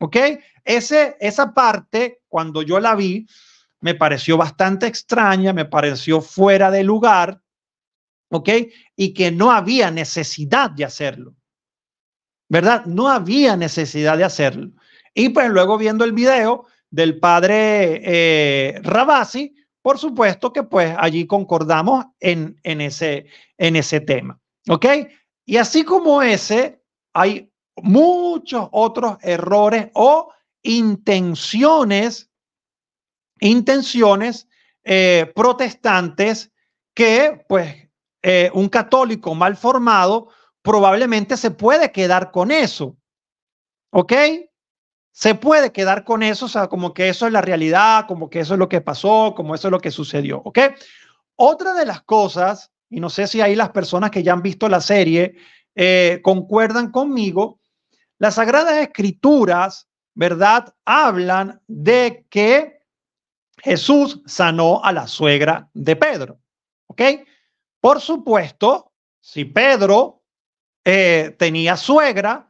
¿Ok? Ese, esa parte, cuando yo la vi, me pareció bastante extraña, me pareció fuera de lugar, ¿ok? Y que no había necesidad de hacerlo, ¿verdad? No había necesidad de hacerlo. Y pues luego viendo el video, del padre eh, Rabasi, por supuesto que pues allí concordamos en, en, ese, en ese tema. ¿Ok? Y así como ese, hay muchos otros errores o intenciones, intenciones eh, protestantes que pues eh, un católico mal formado probablemente se puede quedar con eso. ¿Ok? se puede quedar con eso, o sea, como que eso es la realidad, como que eso es lo que pasó, como eso es lo que sucedió, ¿ok? Otra de las cosas, y no sé si ahí las personas que ya han visto la serie eh, concuerdan conmigo, las Sagradas Escrituras, ¿verdad? Hablan de que Jesús sanó a la suegra de Pedro, ¿ok? Por supuesto, si Pedro eh, tenía suegra,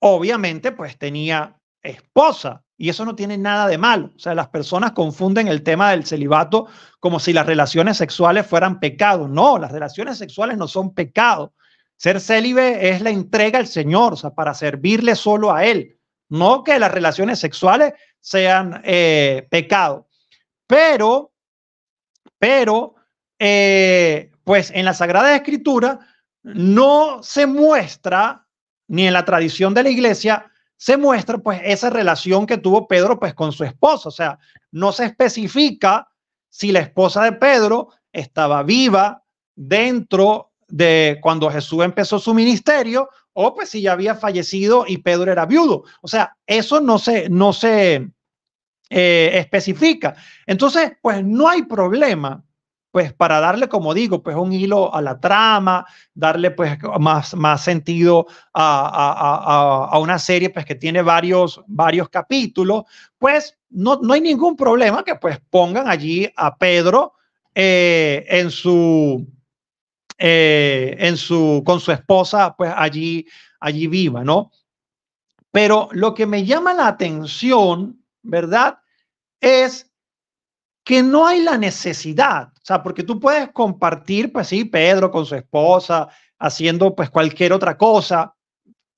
obviamente pues tenía esposa. Y eso no tiene nada de malo. O sea, las personas confunden el tema del celibato como si las relaciones sexuales fueran pecado. No, las relaciones sexuales no son pecado. Ser célibe es la entrega al Señor, o sea, para servirle solo a Él. No que las relaciones sexuales sean eh, pecado. Pero, pero, eh, pues en la Sagrada Escritura no se muestra, ni en la tradición de la iglesia, se muestra pues esa relación que tuvo Pedro pues con su esposa. O sea, no se especifica si la esposa de Pedro estaba viva dentro de cuando Jesús empezó su ministerio o pues si ya había fallecido y Pedro era viudo. O sea, eso no se, no se eh, especifica. Entonces, pues no hay problema pues para darle, como digo, pues un hilo a la trama, darle pues más, más sentido a, una serie pues que tiene varios, varios capítulos, pues no, hay ningún problema que pues pongan allí a Pedro eh, en su, eh, en su, con su esposa pues allí, allí viva, ¿no? Pero lo que me llama la atención, ¿verdad? Es que no hay la necesidad o sea, porque tú puedes compartir, pues sí, Pedro con su esposa, haciendo pues cualquier otra cosa.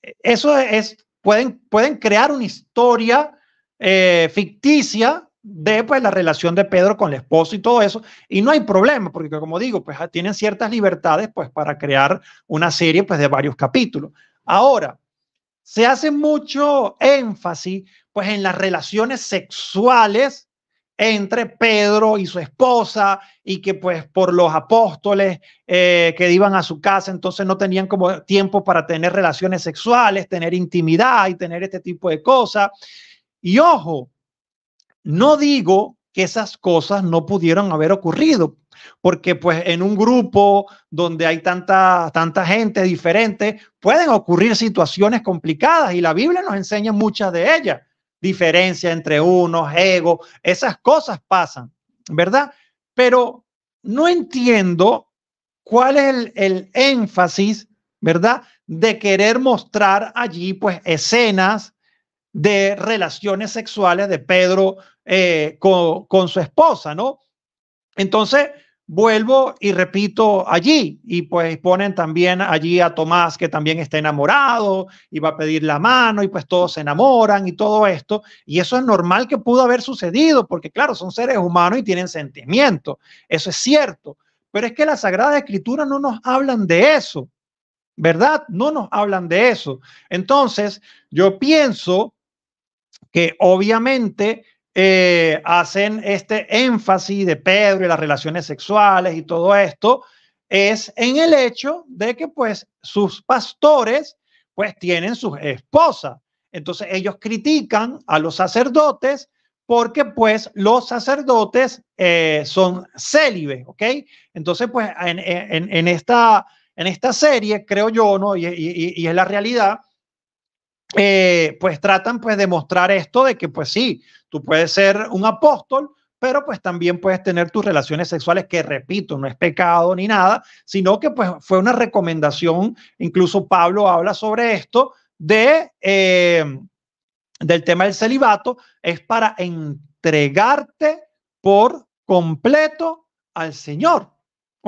E, eso es, pueden, pueden crear una historia eh, ficticia de pues la relación de Pedro con la esposa y todo eso. Y no hay problema, porque como digo, pues ah, tienen ciertas libertades pues para crear una serie pues de varios capítulos. Ahora, se hace mucho énfasis pues en las relaciones sexuales entre Pedro y su esposa y que pues por los apóstoles eh, que iban a su casa, entonces no tenían como tiempo para tener relaciones sexuales, tener intimidad y tener este tipo de cosas. Y ojo, no digo que esas cosas no pudieron haber ocurrido, porque pues en un grupo donde hay tanta, tanta gente diferente, pueden ocurrir situaciones complicadas y la Biblia nos enseña muchas de ellas diferencia entre unos, ego, esas cosas pasan, ¿verdad? Pero no entiendo cuál es el, énfasis, ¿verdad? De querer mostrar allí, pues, escenas de relaciones sexuales de Pedro eh, con, con, su esposa, ¿no? Entonces, vuelvo y repito allí. Y pues ponen también allí a Tomás, que también está enamorado, y va a pedir la mano, y pues todos se enamoran y todo esto. Y eso es normal que pudo haber sucedido, porque claro, son seres humanos y tienen sentimiento. Eso es cierto. Pero es que las Sagradas Escrituras no nos hablan de eso, ¿verdad? No nos hablan de eso. Entonces, yo pienso que obviamente eh, hacen este énfasis de Pedro y las relaciones sexuales y todo esto, es en el hecho de que pues sus pastores pues tienen sus esposas. Entonces ellos critican a los sacerdotes porque pues los sacerdotes eh, son célibes, ¿ok? Entonces pues en, esta, en esta serie, creo yo, ¿no? Y, y es la realidad, eh, pues tratan pues de mostrar esto de que pues sí, tú puedes ser un apóstol, pero pues también puedes tener tus relaciones sexuales, que repito, no es pecado ni nada, sino que pues fue una recomendación, incluso Pablo habla sobre esto, de, eh, del tema del celibato, es para entregarte por completo al Señor.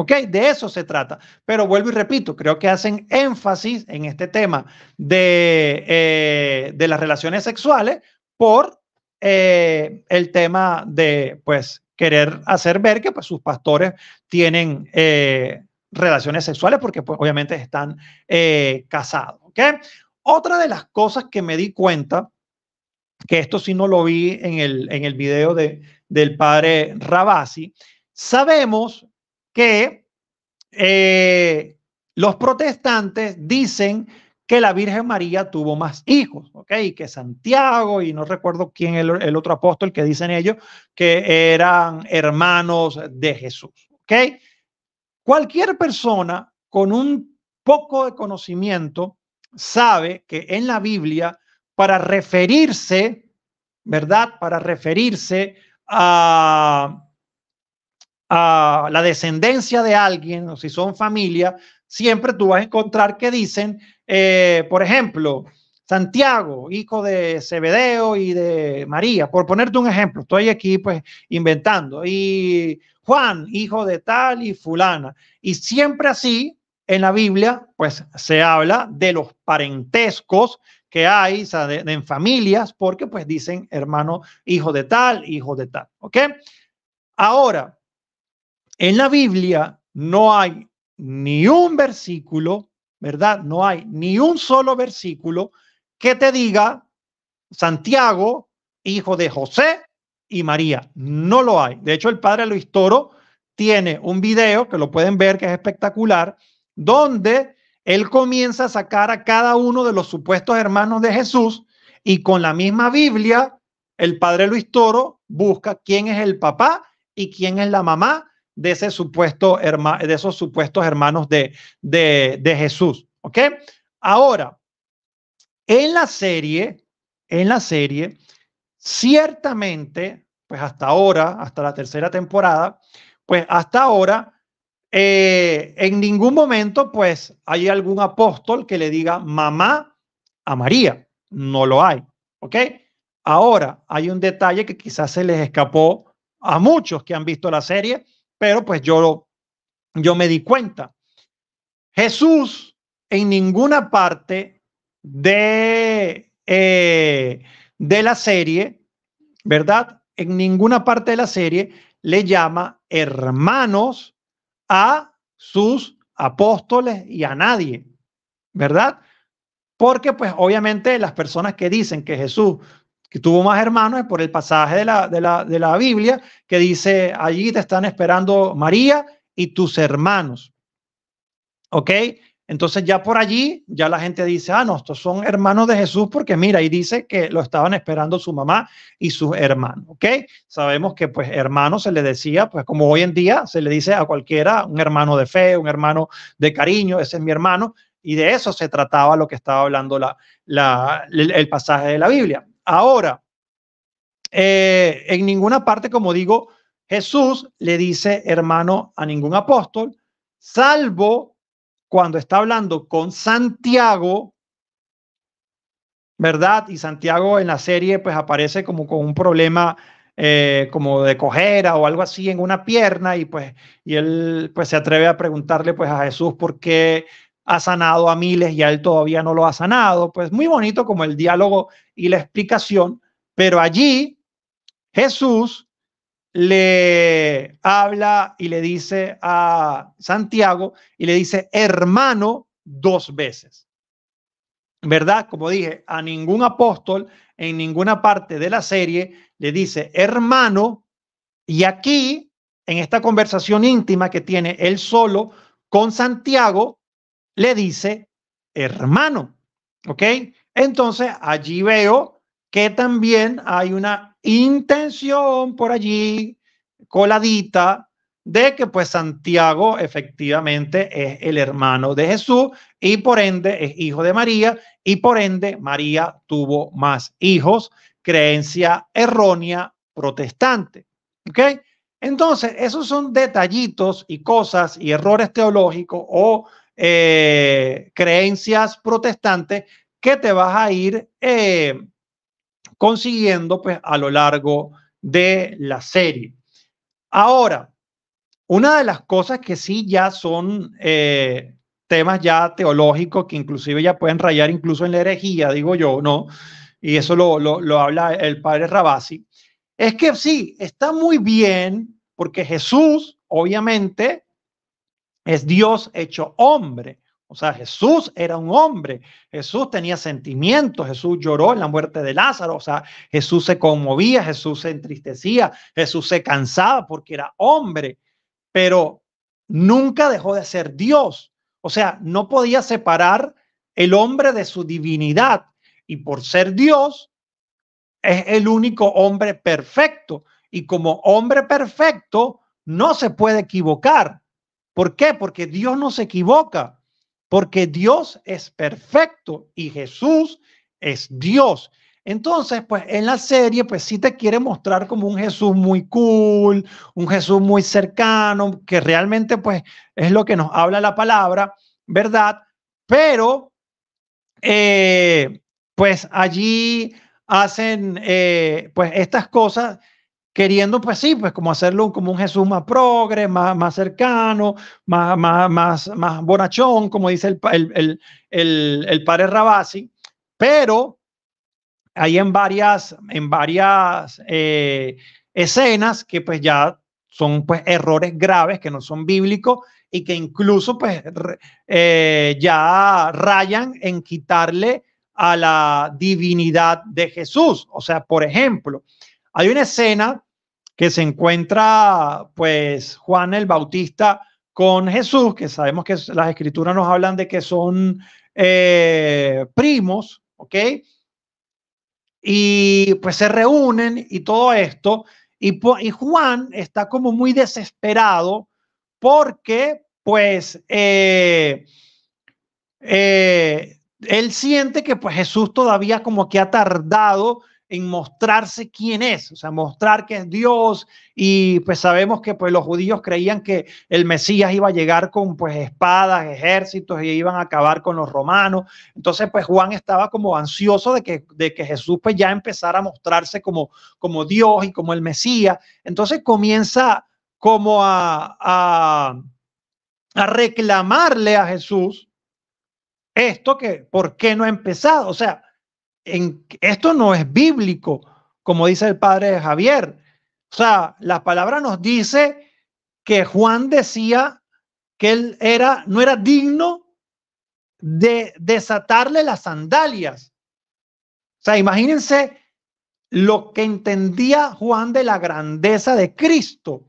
¿Ok? De eso se trata. Pero vuelvo y repito, creo que hacen énfasis en este tema de, eh, las relaciones sexuales por eh, el tema de, pues, querer hacer ver que pues, sus pastores tienen eh, relaciones sexuales porque pues, obviamente están casados. ¿Ok? Otra de las cosas que me di cuenta, que esto sí no lo vi en el, en el video de, del padre Rabasi, sabemos que eh, los protestantes dicen que la Virgen María tuvo más hijos, ¿ok? Y que Santiago, y no recuerdo quién el, el otro apóstol que dicen ellos, que eran hermanos de Jesús, ¿ok? Cualquier persona con un poco de conocimiento sabe que en la Biblia, para referirse, ¿verdad? Para referirse a la descendencia de alguien o si son familia, siempre tú vas a encontrar que dicen, eh, por ejemplo, Santiago, hijo de Cebedeo y de María, por ponerte un ejemplo, estoy aquí pues inventando, y Juan, hijo de tal y fulana, y siempre así en la Biblia pues se habla de los parentescos que hay en familias, porque pues dicen hermano, hijo de tal, hijo de tal, ¿ok? Ahora, en la Biblia no hay ni un versículo, ¿verdad? No hay ni un solo versículo que te diga Santiago, hijo de José y María. No lo hay. De hecho, el padre Luis Toro tiene un video que lo pueden ver, que es espectacular, donde él comienza a sacar a cada uno de los supuestos hermanos de Jesús y con la misma Biblia, el padre Luis Toro busca quién es el papá y quién es la mamá de, ese supuesto de esos supuestos hermanos de, de, de Jesús. ¿Ok? Ahora, en la serie, en la serie, ciertamente, pues hasta ahora, hasta la tercera temporada, pues hasta ahora, eh, en ningún momento, pues hay algún apóstol que le diga mamá a María. No lo hay. ¿Ok? Ahora, hay un detalle que quizás se les escapó a muchos que han visto la serie pero pues yo, yo me di cuenta. Jesús en ninguna parte de, eh, de la serie, ¿verdad? En ninguna parte de la serie le llama hermanos a sus apóstoles y a nadie, ¿verdad? Porque pues obviamente las personas que dicen que Jesús que tuvo más hermanos, por el pasaje de la, la, de la Biblia que dice, allí te están esperando María y tus hermanos. ¿Ok? Entonces ya por allí, ya la gente dice, ah, no, estos son hermanos de Jesús porque mira, y dice que lo estaban esperando su mamá y sus hermanos, ¿ok? Sabemos que pues hermano se le decía, pues como hoy en día se le dice a cualquiera, un hermano de fe, un hermano de cariño, ese es mi hermano, y de eso se trataba lo que estaba hablando la, la, el pasaje de la Biblia. Ahora, eh, en ninguna parte, como digo, Jesús le dice hermano a ningún apóstol, salvo cuando está hablando con Santiago, ¿verdad? Y Santiago en la serie pues aparece como con un problema eh, como de cojera o algo así en una pierna y pues y él pues se atreve a preguntarle pues a Jesús por qué ha sanado a miles y a él todavía no lo ha sanado. Pues muy bonito como el diálogo y la explicación, pero allí Jesús le habla y le dice a Santiago y le dice hermano dos veces. ¿Verdad? Como dije, a ningún apóstol en ninguna parte de la serie le dice hermano y aquí en esta conversación íntima que tiene él solo con Santiago, le dice hermano. ¿Ok? Entonces allí veo que también hay una intención por allí coladita de que pues Santiago efectivamente es el hermano de Jesús y por ende es hijo de María y por ende María tuvo más hijos, creencia errónea protestante. ¿Ok? Entonces, esos son detallitos y cosas y errores teológicos o eh, creencias protestantes que te vas a ir eh, consiguiendo pues, a lo largo de la serie. Ahora, una de las cosas que sí ya son eh, temas ya teológicos que inclusive ya pueden rayar incluso en la herejía, digo yo, ¿no? Y eso lo, lo habla el padre Rabasi. Es que sí, está muy bien, porque Jesús, obviamente, es Dios hecho hombre. O sea, Jesús era un hombre, Jesús tenía sentimientos, Jesús lloró en la muerte de Lázaro, o sea, Jesús se conmovía, Jesús se entristecía, Jesús se cansaba porque era hombre, pero nunca dejó de ser Dios. O sea, no podía separar el hombre de su divinidad y por ser Dios es el único hombre perfecto y como hombre perfecto no se puede equivocar. ¿Por qué? Porque Dios no se equivoca, porque Dios es perfecto y Jesús es Dios. Entonces, pues en la serie, pues sí te quiere mostrar como un Jesús muy cool, un Jesús muy cercano, que realmente pues es lo que nos habla la palabra, ¿verdad? Pero, eh, pues allí hacen eh, pues estas cosas queriendo, pues sí, pues como hacerlo como un Jesús más progre, más, cercano, más, más, más, más bonachón, como dice el, padre Rabasi, pero hay en varias, en varias eh, escenas que pues ya son pues errores graves que no son bíblicos y que incluso pues eh, ya rayan en quitarle a la divinidad de Jesús. O sea, por ejemplo, hay una escena que se encuentra pues Juan el Bautista con Jesús, que sabemos que las escrituras nos hablan de que son eh, primos, ¿ok? Y pues se reúnen y todo esto, y, y Juan está como muy desesperado porque pues eh, eh, él siente que pues Jesús todavía como que ha tardado en mostrarse quién es, o sea, mostrar que es Dios y pues sabemos que pues los judíos creían que el Mesías iba a llegar con pues espadas, ejércitos y iban a acabar con los romanos. Entonces pues Juan estaba como ansioso de que, de que Jesús pues ya empezara a mostrarse como, como Dios y como el Mesías. Entonces comienza como a, a, reclamarle a Jesús esto que, ¿por qué no ha empezado? O sea, esto no es bíblico, como dice el padre de Javier. O sea, la palabra nos dice que Juan decía que él era, no era digno de desatarle las sandalias. O sea, imagínense lo que entendía Juan de la grandeza de Cristo,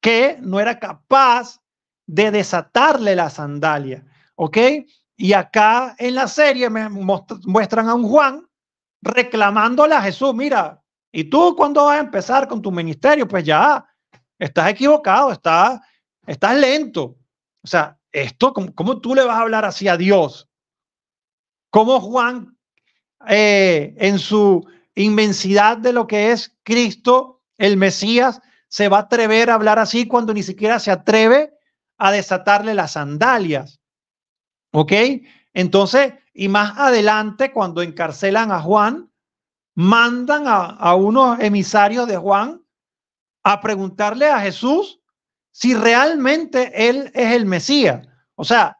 que no era capaz de desatarle la sandalias. ¿Ok? Y acá en la serie me muestran a un Juan reclamándole a Jesús, mira, ¿y tú cuando vas a empezar con tu ministerio? Pues ya, estás equivocado, estás, estás lento. O sea, esto, ¿cómo, tú le vas a hablar así a Dios? ¿Cómo Juan, eh, en su inmensidad de lo que es Cristo, el Mesías, se va a atrever a hablar así cuando ni siquiera se atreve a desatarle las sandalias? ¿Ok? Entonces, y más adelante, cuando encarcelan a Juan, mandan a, unos emisarios de Juan a preguntarle a Jesús si realmente él es el Mesías. O sea,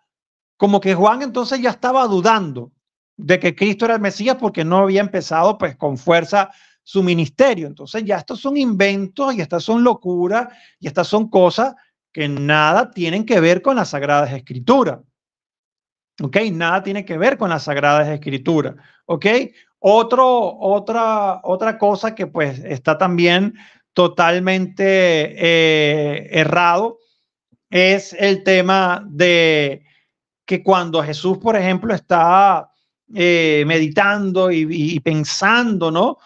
como que Juan entonces ya estaba dudando de que Cristo era el Mesías porque no había empezado pues con fuerza su ministerio. Entonces ya estos son inventos y estas son locuras y estas son cosas que nada tienen que ver con las sagradas escrituras. ¿ok? Nada tiene que ver con las Sagradas Escrituras, ¿ok? Otro, otra, otra cosa que pues está también totalmente eh, errado es el tema de que cuando Jesús, por ejemplo, está eh, meditando y, pensando, ¿no?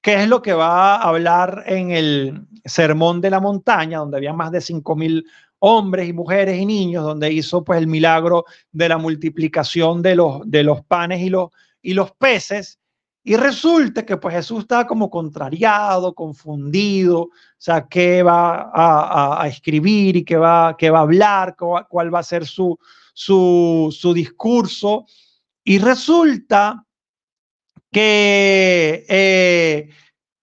¿Qué es lo que va a hablar en el Sermón de la Montaña, donde había más de 5.000 hombres y mujeres y niños, donde hizo pues el milagro de la multiplicación de los, de los panes y los, y los peces. Y resulta que pues Jesús está como contrariado, confundido, o sea, qué va a, escribir y qué va, qué va a hablar, cuál, va a ser su, su, su discurso. Y resulta que eh,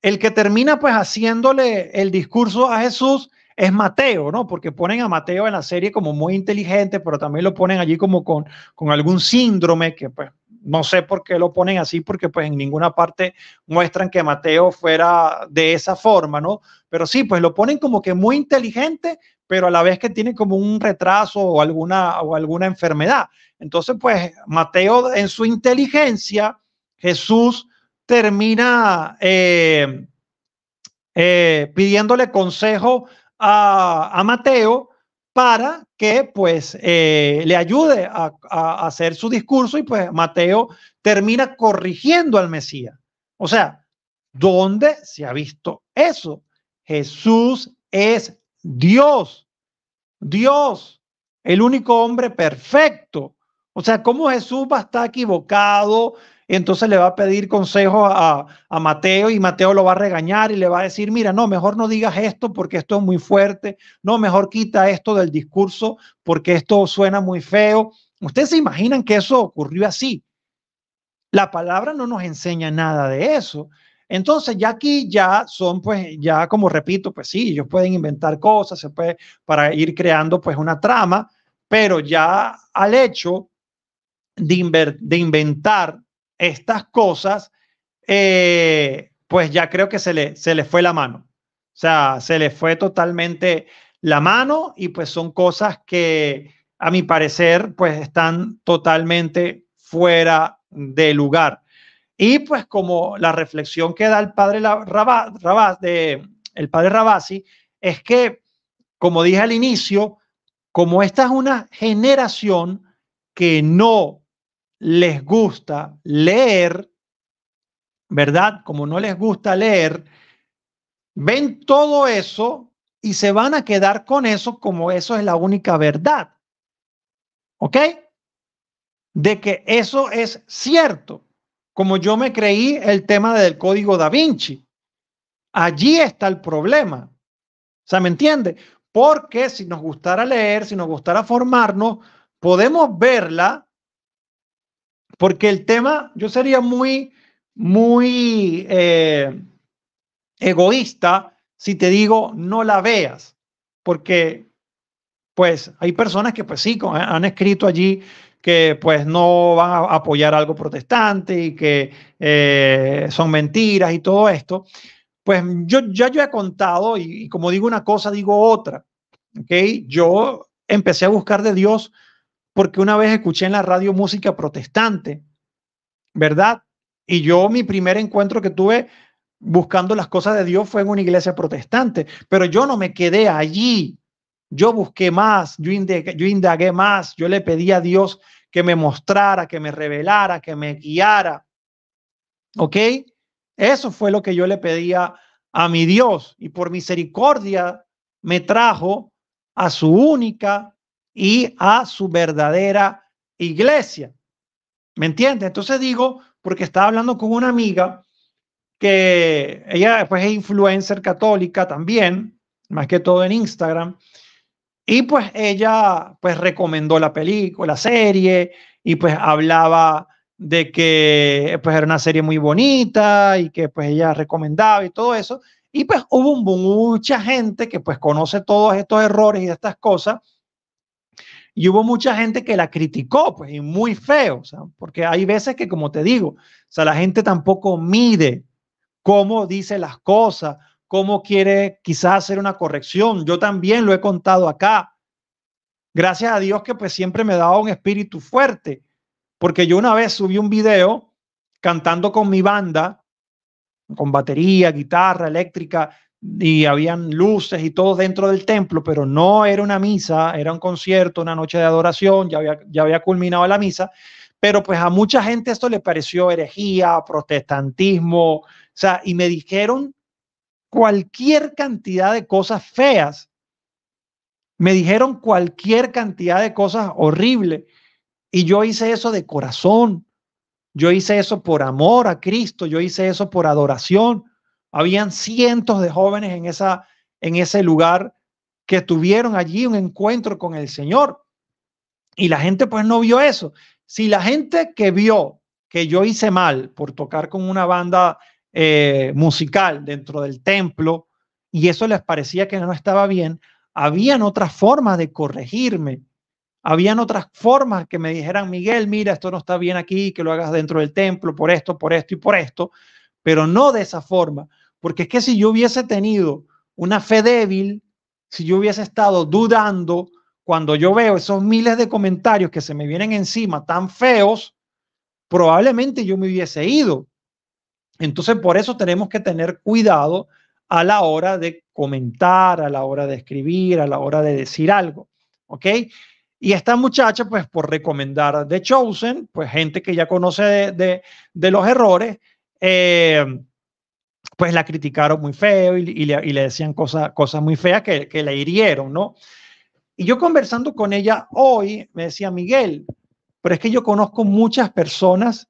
el que termina pues haciéndole el discurso a Jesús es Mateo, ¿no? Porque ponen a Mateo en la serie como muy inteligente, pero también lo ponen allí como con, con algún síndrome que pues no sé por qué lo ponen así, porque pues en ninguna parte muestran que Mateo fuera de esa forma, ¿no? Pero sí, pues lo ponen como que muy inteligente, pero a la vez que tiene como un retraso o alguna, o alguna enfermedad. Entonces, pues Mateo en su inteligencia, Jesús termina eh, eh, pidiéndole consejo a, Mateo para que pues eh, le ayude a, a, hacer su discurso y pues Mateo termina corrigiendo al Mesías. O sea, ¿dónde se ha visto eso? Jesús es Dios, Dios, el único hombre perfecto. O sea, ¿cómo Jesús va a estar equivocado entonces le va a pedir consejo a, Mateo y Mateo lo va a regañar y le va a decir, mira, no, mejor no digas esto porque esto es muy fuerte, no, mejor quita esto del discurso porque esto suena muy feo. Ustedes se imaginan que eso ocurrió así. La palabra no nos enseña nada de eso. Entonces ya aquí ya son pues ya como repito, pues sí, ellos pueden inventar cosas, se puede para ir creando pues una trama, pero ya al hecho de inventar estas cosas, eh, pues ya creo que se le, se le fue la mano. O sea, se le fue totalmente la mano y pues son cosas que a mi parecer pues están totalmente fuera de lugar. Y pues como la reflexión que da el padre Rabá, de, el padre Rabasi es que, como dije al inicio, como esta es una generación que no les gusta leer, ¿verdad? Como no les gusta leer, ven todo eso y se van a quedar con eso como eso es la única verdad. ¿Ok? De que eso es cierto, como yo me creí el tema del código da Vinci. Allí está el problema. ¿Se ¿me entiende? Porque si nos gustara leer, si nos gustara formarnos, podemos verla porque el tema, yo sería muy, muy eh, egoísta si te digo no la veas, porque pues hay personas que pues sí eh, han escrito allí que pues no van a apoyar algo protestante y que eh, son mentiras y todo esto, pues yo ya yo he contado y, como digo una cosa, digo otra. ¿okay? Yo empecé a buscar de Dios porque una vez escuché en la radio música protestante, ¿verdad? Y yo mi primer encuentro que tuve buscando las cosas de Dios fue en una iglesia protestante, pero yo no me quedé allí. Yo busqué más, yo indagué, más, yo le pedí a Dios que me mostrara, que me revelara, que me guiara. ¿Ok? Eso fue lo que yo le pedía a mi Dios y por misericordia me trajo a su única y a su verdadera iglesia. ¿Me entiendes? Entonces digo, porque estaba hablando con una amiga que ella pues es influencer católica también, más que todo en Instagram, y pues ella pues recomendó la película, la serie, y pues hablaba de que pues era una serie muy bonita y que pues ella recomendaba y todo eso. Y pues hubo mucha gente que pues conoce todos estos errores y estas cosas y hubo mucha gente que la criticó, pues, y muy feo, porque hay veces que, como te digo, o sea, la gente tampoco mide cómo dice las cosas, cómo quiere quizás hacer una corrección. Yo también lo he contado acá. Gracias a Dios que pues siempre me daba un espíritu fuerte, porque yo una vez subí un video cantando con mi banda, con batería, guitarra eléctrica, y habían luces y todo dentro del templo, pero no era una misa, era un concierto, una noche de adoración, ya había, ya había culminado la misa, pero pues a mucha gente esto le pareció herejía, protestantismo, o sea, y me dijeron cualquier cantidad de cosas feas, me dijeron cualquier cantidad de cosas horribles, y yo hice eso de corazón, yo hice eso por amor a Cristo, yo hice eso por adoración habían cientos de jóvenes en, esa, en ese lugar que tuvieron allí un encuentro con el Señor. Y la gente pues no vio eso. Si la gente que vio que yo hice mal por tocar con una banda eh, musical dentro del templo y eso les parecía que no estaba bien, habían otras formas de corregirme. Habían otras formas que me dijeran, Miguel, mira, esto no está bien aquí, que lo hagas dentro del templo, por esto, por esto y por esto, pero no de esa forma. Porque es que si yo hubiese tenido una fe débil, si yo hubiese estado dudando, cuando yo veo esos miles de comentarios que se me vienen encima tan feos, probablemente yo me hubiese ido. Entonces, por eso tenemos que tener cuidado a la hora de comentar, a la hora de escribir, a la hora de decir algo. ¿Ok? Y esta muchacha, pues por recomendar de Chosen, pues gente que ya conoce de, de, los errores, eh, pues la criticaron muy feo y, le, decían cosa, cosas muy feas que, que la hirieron, ¿no? Y yo conversando con ella hoy, me decía Miguel, pero es que yo conozco muchas personas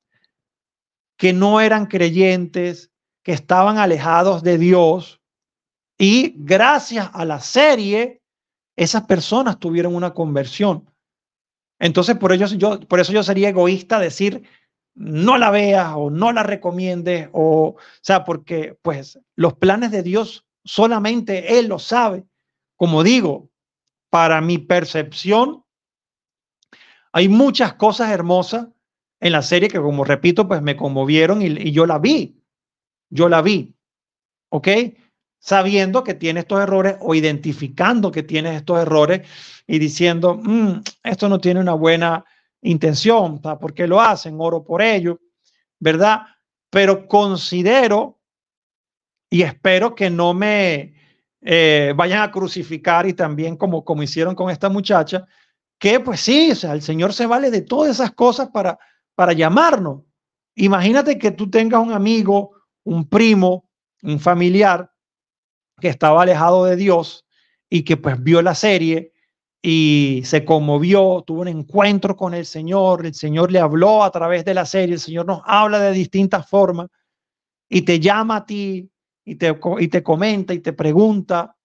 que no eran creyentes, que estaban alejados de Dios, y gracias a la serie, esas personas tuvieron una conversión. Entonces, por, yo, por eso yo sería egoísta decir no la veas o no la recomiendes o, o sea, porque pues los planes de Dios solamente Él lo sabe. Como digo, para mi percepción, hay muchas cosas hermosas en la serie que, como repito, pues me conmovieron y, yo la vi. Yo la vi. ¿Ok? Sabiendo que tiene estos errores o identificando que tiene estos errores y diciendo, mm, esto no tiene una buena intención, Porque lo hacen, oro por ello, ¿verdad? Pero considero y espero que no me eh, vayan a crucificar y también como, como hicieron con esta muchacha, que pues sí, o sea, el Señor se vale de todas esas cosas para, para llamarnos. Imagínate que tú tengas un amigo, un primo, un familiar que estaba alejado de Dios y que pues vio la serie y se conmovió, tuvo un encuentro con el Señor, el Señor le habló a través de la serie, el Señor nos habla de distintas formas y te llama a ti y te, y te comenta y te pregunta,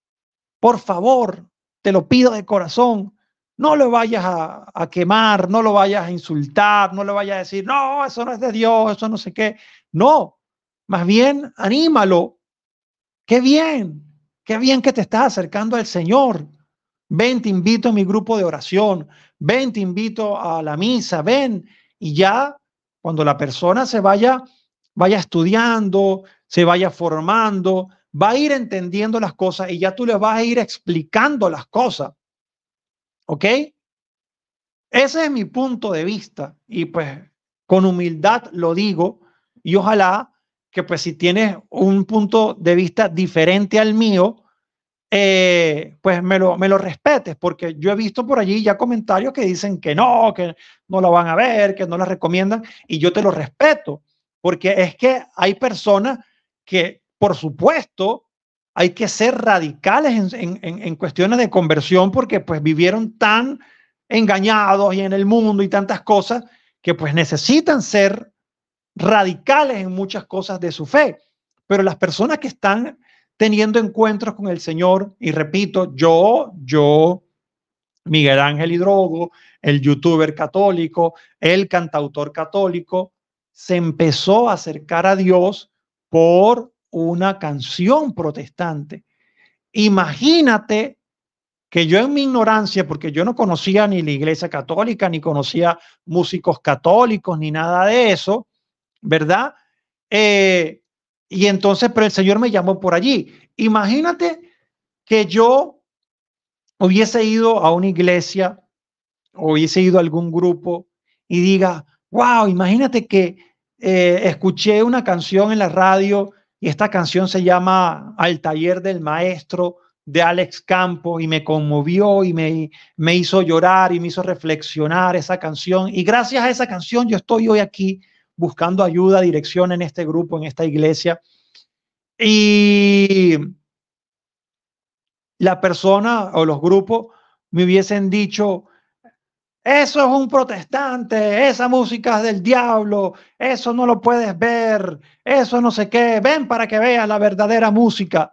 por favor, te lo pido de corazón, no lo vayas a, quemar, no lo vayas a insultar, no lo vayas a decir, no, eso no es de Dios, eso no sé qué. No, más bien anímalo. Qué bien, qué bien que te estás acercando al Señor ven, te invito a mi grupo de oración, ven, te invito a la misa, ven. Y ya cuando la persona se vaya, vaya estudiando, se vaya formando, va a ir entendiendo las cosas y ya tú le vas a ir explicando las cosas. ¿Ok? Ese es mi punto de vista y pues con humildad lo digo y ojalá que pues si tienes un punto de vista diferente al mío, eh, pues me lo, me lo respetes, porque yo he visto por allí ya comentarios que dicen que no, que no la van a ver, que no la recomiendan, y yo te lo respeto, porque es que hay personas que, por supuesto, hay que ser radicales en, en cuestiones de conversión, porque pues vivieron tan engañados y en el mundo y tantas cosas que pues necesitan ser radicales en muchas cosas de su fe. Pero las personas que están teniendo encuentros con el Señor. Y repito, yo, yo, Miguel Ángel Hidrogo, el youtuber católico, el cantautor católico, se empezó a acercar a Dios por una canción protestante. Imagínate que yo en mi ignorancia, porque yo no conocía ni la iglesia católica, ni conocía músicos católicos, ni nada de eso, ¿verdad? Eh, y entonces, pero el Señor me llamó por allí. Imagínate que yo hubiese ido a una iglesia, hubiese ido a algún grupo y diga, wow, imagínate que eh, escuché una canción en la radio y esta canción se llama Al taller del maestro de Alex Campo y me conmovió y me, me hizo llorar y me hizo reflexionar esa canción. Y gracias a esa canción yo estoy hoy aquí buscando ayuda, dirección en este grupo, en esta iglesia. Y la persona o los grupos me hubiesen dicho, eso es un protestante, esa música es del diablo, eso no lo puedes ver, eso no sé qué, ven para que vea la verdadera música.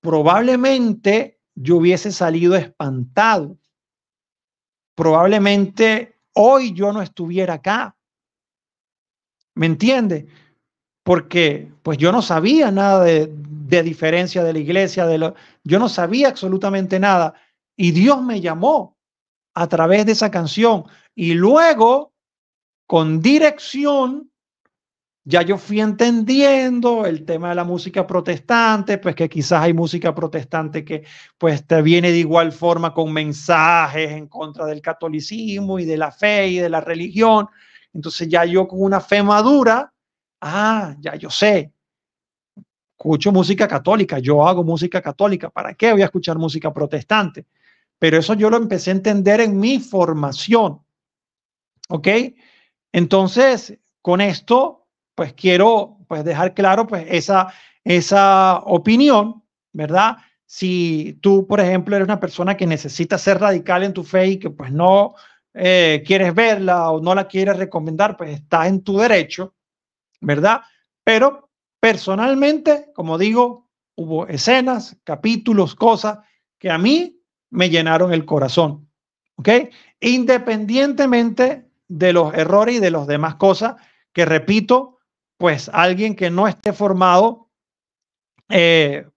Probablemente yo hubiese salido espantado. Probablemente hoy yo no estuviera acá ¿Me entiende? Porque pues yo no sabía nada de, diferencia de la iglesia, de lo, yo no sabía absolutamente nada. Y Dios me llamó a través de esa canción. Y luego, con dirección, ya yo fui entendiendo el tema de la música protestante, pues que quizás hay música protestante que pues te viene de igual forma con mensajes en contra del catolicismo y de la fe y de la religión. Entonces ya yo con una fe madura, ah, ya yo sé, escucho música católica, yo hago música católica, ¿para qué voy a escuchar música protestante? Pero eso yo lo empecé a entender en mi formación. ¿Ok? Entonces, con esto, pues quiero pues, dejar claro pues, esa, esa opinión, ¿verdad? Si tú, por ejemplo, eres una persona que necesita ser radical en tu fe y que pues no, eh, quieres verla o no la quieres recomendar, pues está en tu derecho, ¿verdad? Pero personalmente, como digo, hubo escenas, capítulos, cosas que a mí me llenaron el corazón, ¿ok? Independientemente de los errores y de las demás cosas, que repito, pues alguien que no esté formado, eh,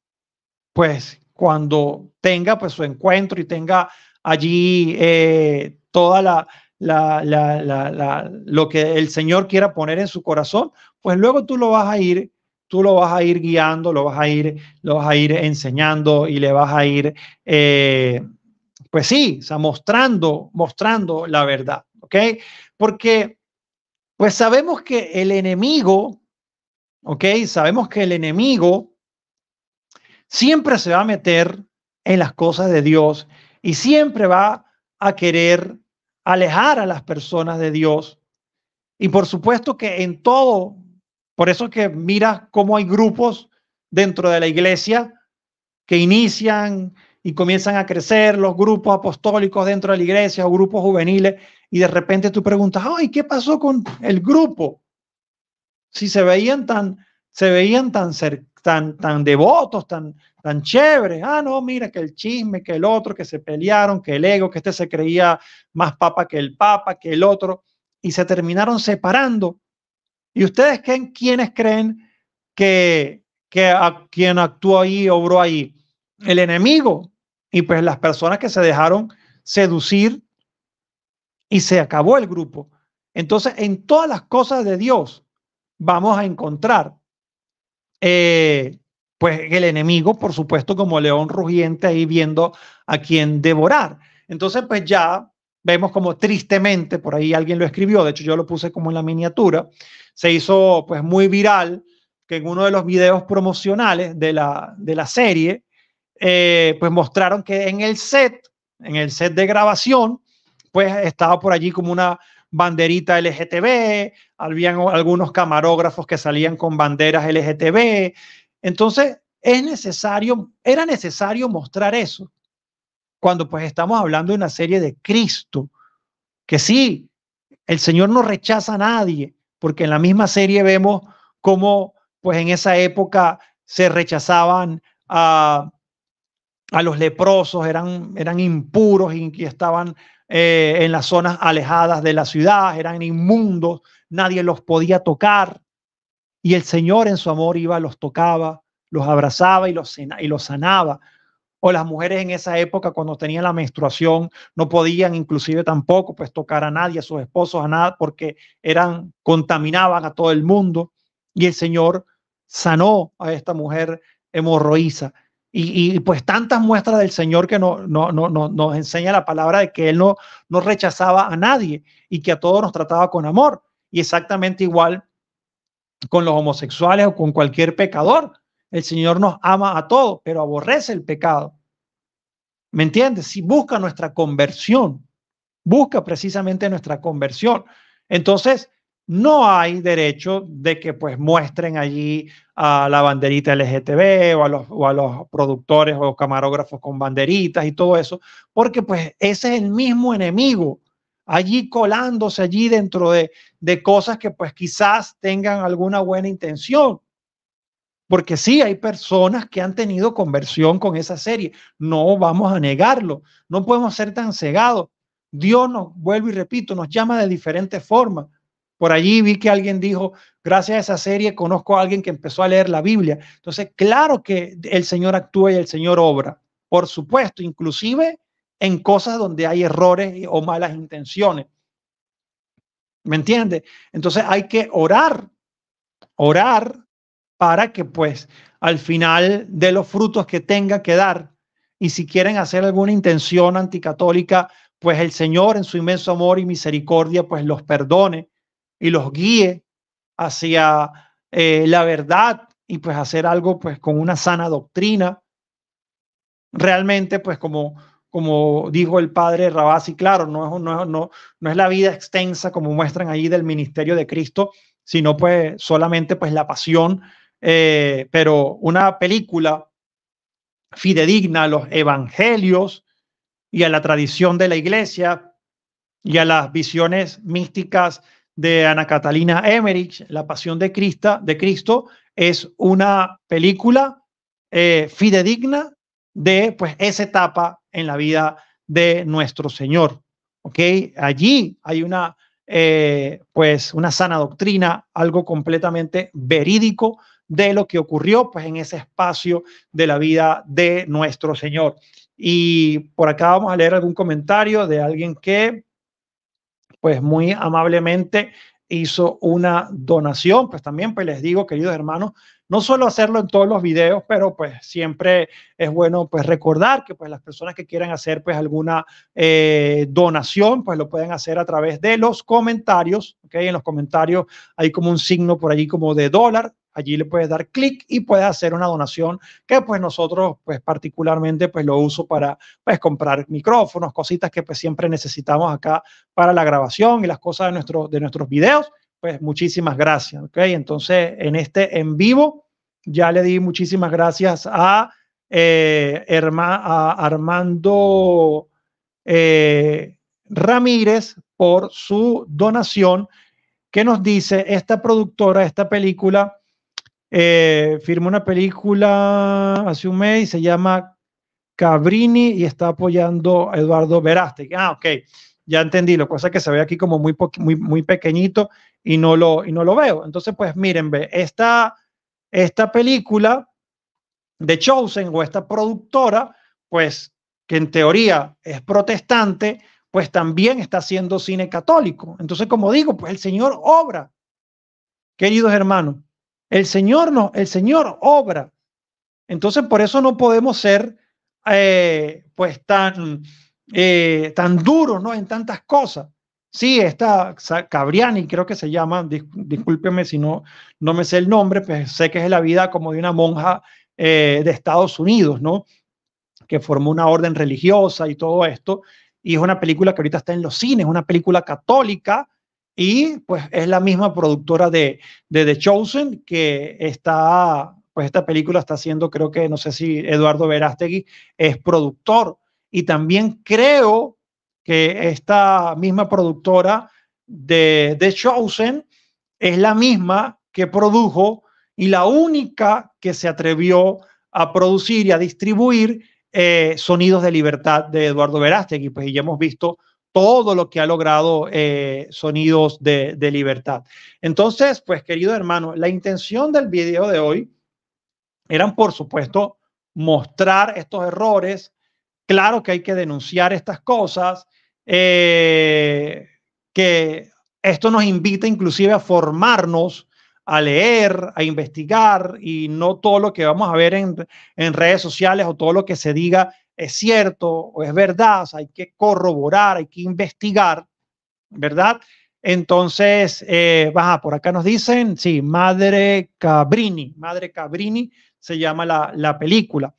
pues cuando tenga pues su encuentro y tenga allí eh, toda la, la, la, la, lo que el Señor quiera poner en su corazón, pues luego tú lo vas a ir, tú lo vas a ir guiando, lo vas a ir, lo vas a ir enseñando y le vas a ir, eh, pues sí, o mostrando, mostrando la verdad, ¿ok? Porque, pues sabemos que el enemigo, ¿ok? Sabemos que el enemigo siempre se va a meter en las cosas de Dios y siempre va a querer alejar a las personas de Dios. Y por supuesto que en todo, por eso que miras cómo hay grupos dentro de la iglesia que inician y comienzan a crecer los grupos apostólicos dentro de la iglesia o grupos juveniles y de repente tú preguntas, "Ay, ¿qué pasó con el grupo?" Si se veían tan se veían tan, cerca tan, tan devotos, tan, tan chéveres. Ah, no, mira que el chisme, que el otro, que se pelearon, que el ego, que este se creía más papa que el papa, que el otro, y se terminaron separando. ¿Y ustedes creen, quiénes creen que, que a, quien actuó ahí, obró ahí? El enemigo. Y pues las personas que se dejaron seducir y se acabó el grupo. Entonces, en todas las cosas de Dios vamos a encontrar eh, pues el enemigo, por supuesto, como león rugiente ahí viendo a quién devorar. Entonces, pues ya vemos como tristemente, por ahí alguien lo escribió, de hecho yo lo puse como en la miniatura, se hizo pues muy viral que en uno de los videos promocionales de la, de la serie, eh, pues mostraron que en el set, en el set de grabación, pues estaba por allí como una banderita LGTB, habían algunos camarógrafos que salían con banderas LGTB. Entonces, es necesario, era necesario mostrar eso, cuando pues estamos hablando de una serie de Cristo, que sí, el Señor no rechaza a nadie, porque en la misma serie vemos cómo pues en esa época se rechazaban a, los leprosos, eran, eran impuros y estaban eh, en las zonas alejadas de la ciudad, eran inmundos, nadie los podía tocar. Y el Señor en su amor iba, los tocaba, los abrazaba y los, y los sanaba. O las mujeres en esa época, cuando tenían la menstruación, no podían inclusive tampoco pues tocar a nadie, a sus esposos, a nada, porque eran, contaminaban a todo el mundo. Y el Señor sanó a esta mujer hemorroísa. Y, pues tantas muestras del Señor que no, no, no, nos enseña la palabra de que Él no, no rechazaba a nadie y que a todos nos trataba con amor. Y exactamente igual con los homosexuales o con cualquier pecador. El Señor nos ama a todos, pero aborrece el pecado. ¿Me entiendes? Si busca nuestra conversión, busca precisamente nuestra conversión. Entonces, no hay derecho de que pues muestren allí a la banderita LGTB o a los, a los productores o camarógrafos con banderitas y todo eso, porque pues ese es el mismo enemigo allí colándose allí dentro de, cosas que pues quizás tengan alguna buena intención. Porque sí, hay personas que han tenido conversión con esa serie. No vamos a negarlo. No podemos ser tan cegados. Dios nos, vuelvo y repito, nos llama de diferentes formas. Por allí vi que alguien dijo, gracias a esa serie conozco a alguien que empezó a leer la Biblia. Entonces, claro que el Señor actúa y el Señor obra. Por supuesto, inclusive en cosas donde hay errores o malas intenciones. ¿Me entiende? Entonces hay que orar, orar para que pues al final de los frutos que tenga que dar. Y si quieren hacer alguna intención anticatólica, pues el Señor en su inmenso amor y misericordia pues los perdone y los guíe hacia eh, la verdad y pues hacer algo pues con una sana doctrina. Realmente pues como, como dijo el padre Rabasi, claro, no es, no, no, no es la vida extensa como muestran ahí del ministerio de Cristo, sino pues solamente pues la pasión, eh, pero una película fidedigna a los evangelios y a la tradición de la iglesia y a las visiones místicas de Ana Catalina Emmerich, La Pasión de, Cristo de Cristo, es una película eh, fidedigna de pues, esa etapa en la vida de nuestro Señor. Allí hay una, eh, pues, una sana doctrina, algo completamente verídico de lo que ocurrió pues, en ese espacio de la vida de nuestro Señor. Y por acá vamos a leer algún comentario de alguien que pues muy amablemente hizo una donación, pues también pues les digo, queridos hermanos, no suelo hacerlo en todos los videos, pero pues siempre es bueno pues recordar que pues las personas que quieran hacer pues alguna eh, donación, pues lo pueden hacer a través de los comentarios, ¿ok? En los comentarios hay como un signo por allí como de dólar, allí le puedes dar clic y puedes hacer una donación que pues nosotros pues particularmente pues lo uso para pues comprar micrófonos, cositas que pues siempre necesitamos acá para la grabación y las cosas de, de nuestros videos. Pues muchísimas gracias, ¿ok? Entonces en este en vivo ya le di muchísimas gracias a, eh, Armando eh, Ramírez por su donación que nos dice esta productora, esta película eh, firmó una película hace un mes, y se llama Cabrini y está apoyando a Eduardo Verástegui. Ah, ok, ya entendí, lo cosa que se ve aquí como muy, muy, pequeñito y no, lo, y no lo veo. Entonces, pues miren, ve, esta, esta película de Chosen o esta productora, pues que en teoría es protestante, pues también está haciendo cine católico. Entonces, como digo, pues el Señor obra. Queridos hermanos, el Señor no, el Señor obra. Entonces, por eso no podemos ser eh, pues tan, eh, tan duros ¿no? en tantas cosas. Sí, esta Cabriani creo que se llama, discúlpeme si no, no me sé el nombre, pues sé que es la vida como de una monja eh, de Estados Unidos, ¿no? Que formó una orden religiosa y todo esto. Y es una película que ahorita está en los cines, una película católica y pues es la misma productora de, de The Chosen que está, pues esta película está haciendo, creo que, no sé si Eduardo Verástegui es productor y también creo que esta misma productora de The Chosen es la misma que produjo y la única que se atrevió a producir y a distribuir eh, Sonidos de Libertad de Eduardo Verástegui. Pues ya hemos visto todo lo que ha logrado eh, Sonidos de, Libertad. Entonces, pues querido hermano, la intención del video de hoy eran, por supuesto, mostrar estos errores. Claro que hay que denunciar estas cosas, eh, que esto nos invita inclusive a formarnos a leer, a investigar y no todo lo que vamos a ver en, en redes sociales o todo lo que se diga es cierto o es verdad, hay que corroborar, hay que investigar, ¿verdad? Entonces, eh, baja, por acá nos dicen, sí, Madre Cabrini, Madre Cabrini se llama la, película.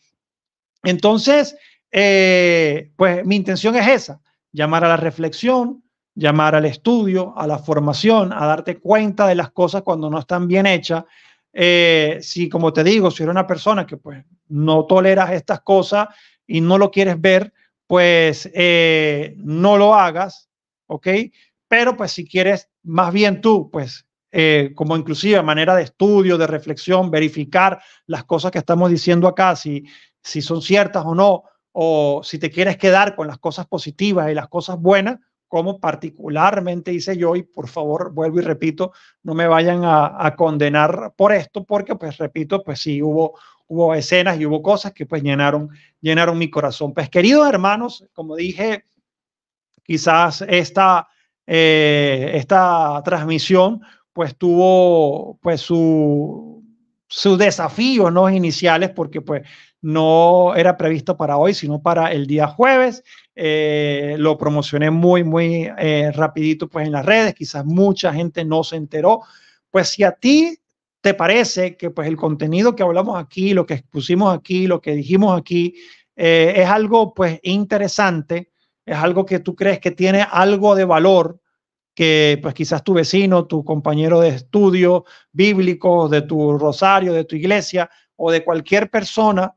Entonces, eh, pues mi intención es esa, llamar a la reflexión, llamar al estudio, a la formación, a darte cuenta de las cosas cuando no están bien hechas. Eh, si, como te digo, si eres una persona que pues no toleras estas cosas, y no lo quieres ver, pues eh, no lo hagas, ¿ok? Pero pues si quieres más bien tú, pues eh, como inclusive manera de estudio, de reflexión, verificar las cosas que estamos diciendo acá, si, son ciertas o no, o si te quieres quedar con las cosas positivas y las cosas buenas, como particularmente hice yo, y por favor, vuelvo y repito, no me vayan a, a, condenar por esto, porque pues repito, pues sí hubo hubo escenas y hubo cosas que pues llenaron, llenaron mi corazón. Pues queridos hermanos, como dije, quizás esta, eh, esta transmisión pues tuvo pues su, su desafíos ¿no? iniciales porque pues no era previsto para hoy, sino para el día jueves. Eh, lo promocioné muy, muy eh, rapidito pues en las redes, quizás mucha gente no se enteró. Pues si a ti te parece que pues el contenido que hablamos aquí, lo que expusimos aquí, lo que dijimos aquí, eh, es algo pues interesante, es algo que tú crees que tiene algo de valor, que pues quizás tu vecino, tu compañero de estudio bíblico, de tu rosario, de tu iglesia o de cualquier persona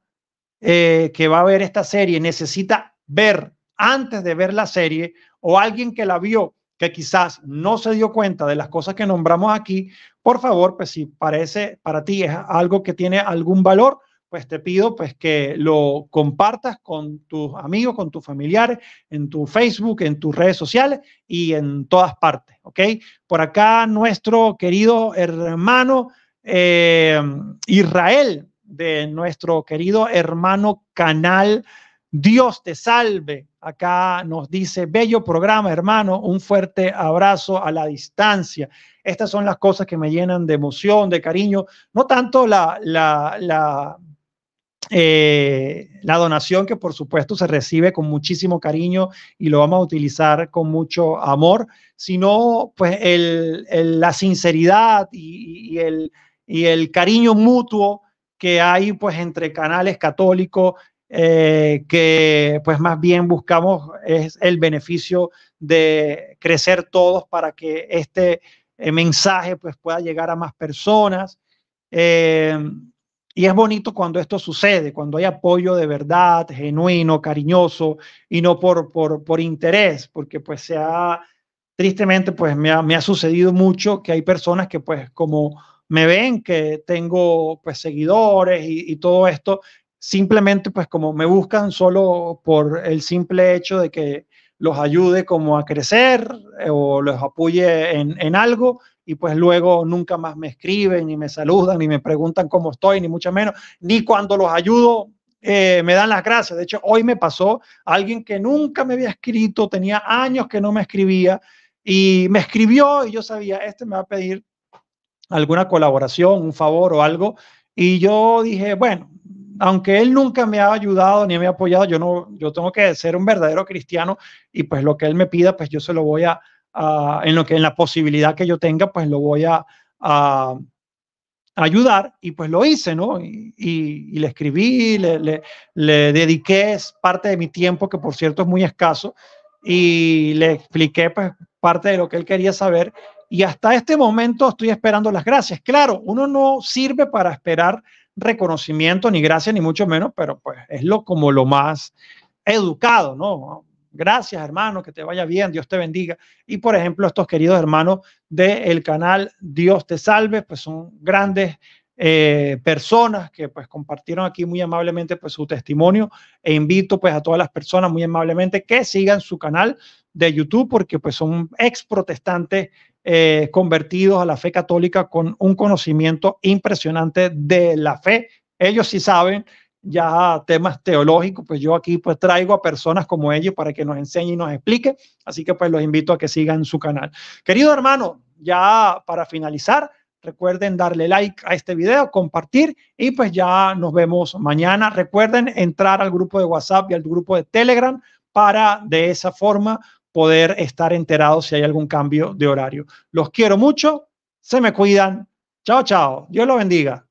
eh, que va a ver esta serie necesita ver antes de ver la serie o alguien que la vio quizás no se dio cuenta de las cosas que nombramos aquí, por favor, pues si parece para ti es algo que tiene algún valor, pues te pido pues que lo compartas con tus amigos, con tus familiares, en tu Facebook, en tus redes sociales y en todas partes, ¿ok? Por acá nuestro querido hermano eh, Israel, de nuestro querido hermano canal Dios te salve. Acá nos dice, bello programa, hermano, un fuerte abrazo a la distancia. Estas son las cosas que me llenan de emoción, de cariño, no tanto la, la, la, eh, donación que por supuesto se recibe con muchísimo cariño y lo vamos a utilizar con mucho amor, sino pues la sinceridad y, y, el, y el cariño mutuo que hay pues entre canales católicos eh, que pues más bien buscamos es el beneficio de crecer todos para que este eh, mensaje pues pueda llegar a más personas. Eh, y es bonito cuando esto sucede, cuando hay apoyo de verdad, genuino, cariñoso y no por, por, interés, porque pues se tristemente pues me ha, sucedido mucho que hay personas que pues como me ven que tengo pues seguidores y, todo esto simplemente pues como me buscan solo por el simple hecho de que los ayude como a crecer eh, o los apoye en, algo y pues luego nunca más me escriben ni me saludan ni me preguntan cómo estoy ni mucho menos ni cuando los ayudo eh, me dan las gracias de hecho hoy me pasó alguien que nunca me había escrito tenía años que no me escribía y me escribió y yo sabía este me va a pedir alguna colaboración un favor o algo y yo dije bueno aunque él nunca me ha ayudado ni me ha apoyado, yo, no, yo tengo que ser un verdadero cristiano y pues lo que él me pida, pues yo se lo voy a, en lo que en la posibilidad que yo tenga, pues lo voy a, ayudar y pues lo hice, ¿no? Y, le escribí, le, le, le, dediqué parte de mi tiempo, que por cierto es muy escaso, y le expliqué pues parte de lo que él quería saber. Y hasta este momento estoy esperando las gracias. Claro, uno no sirve para esperar reconocimiento, ni gracias, ni mucho menos, pero pues es lo como lo más educado, ¿no? Gracias, hermano, que te vaya bien, Dios te bendiga. Y por ejemplo, estos queridos hermanos del canal Dios te salve, pues son grandes eh, personas que pues compartieron aquí muy amablemente pues su testimonio e invito pues a todas las personas muy amablemente que sigan su canal de YouTube porque pues son ex protestantes eh, convertidos a la fe católica con un conocimiento impresionante de la fe. Ellos sí saben ya temas teológicos, pues yo aquí pues traigo a personas como ellos para que nos enseñen y nos expliquen. Así que pues los invito a que sigan su canal. Querido hermano, ya para finalizar, Recuerden darle like a este video, compartir y pues ya nos vemos mañana. Recuerden entrar al grupo de WhatsApp y al grupo de Telegram para de esa forma poder estar enterados si hay algún cambio de horario. Los quiero mucho, se me cuidan. Chao, chao. Dios los bendiga.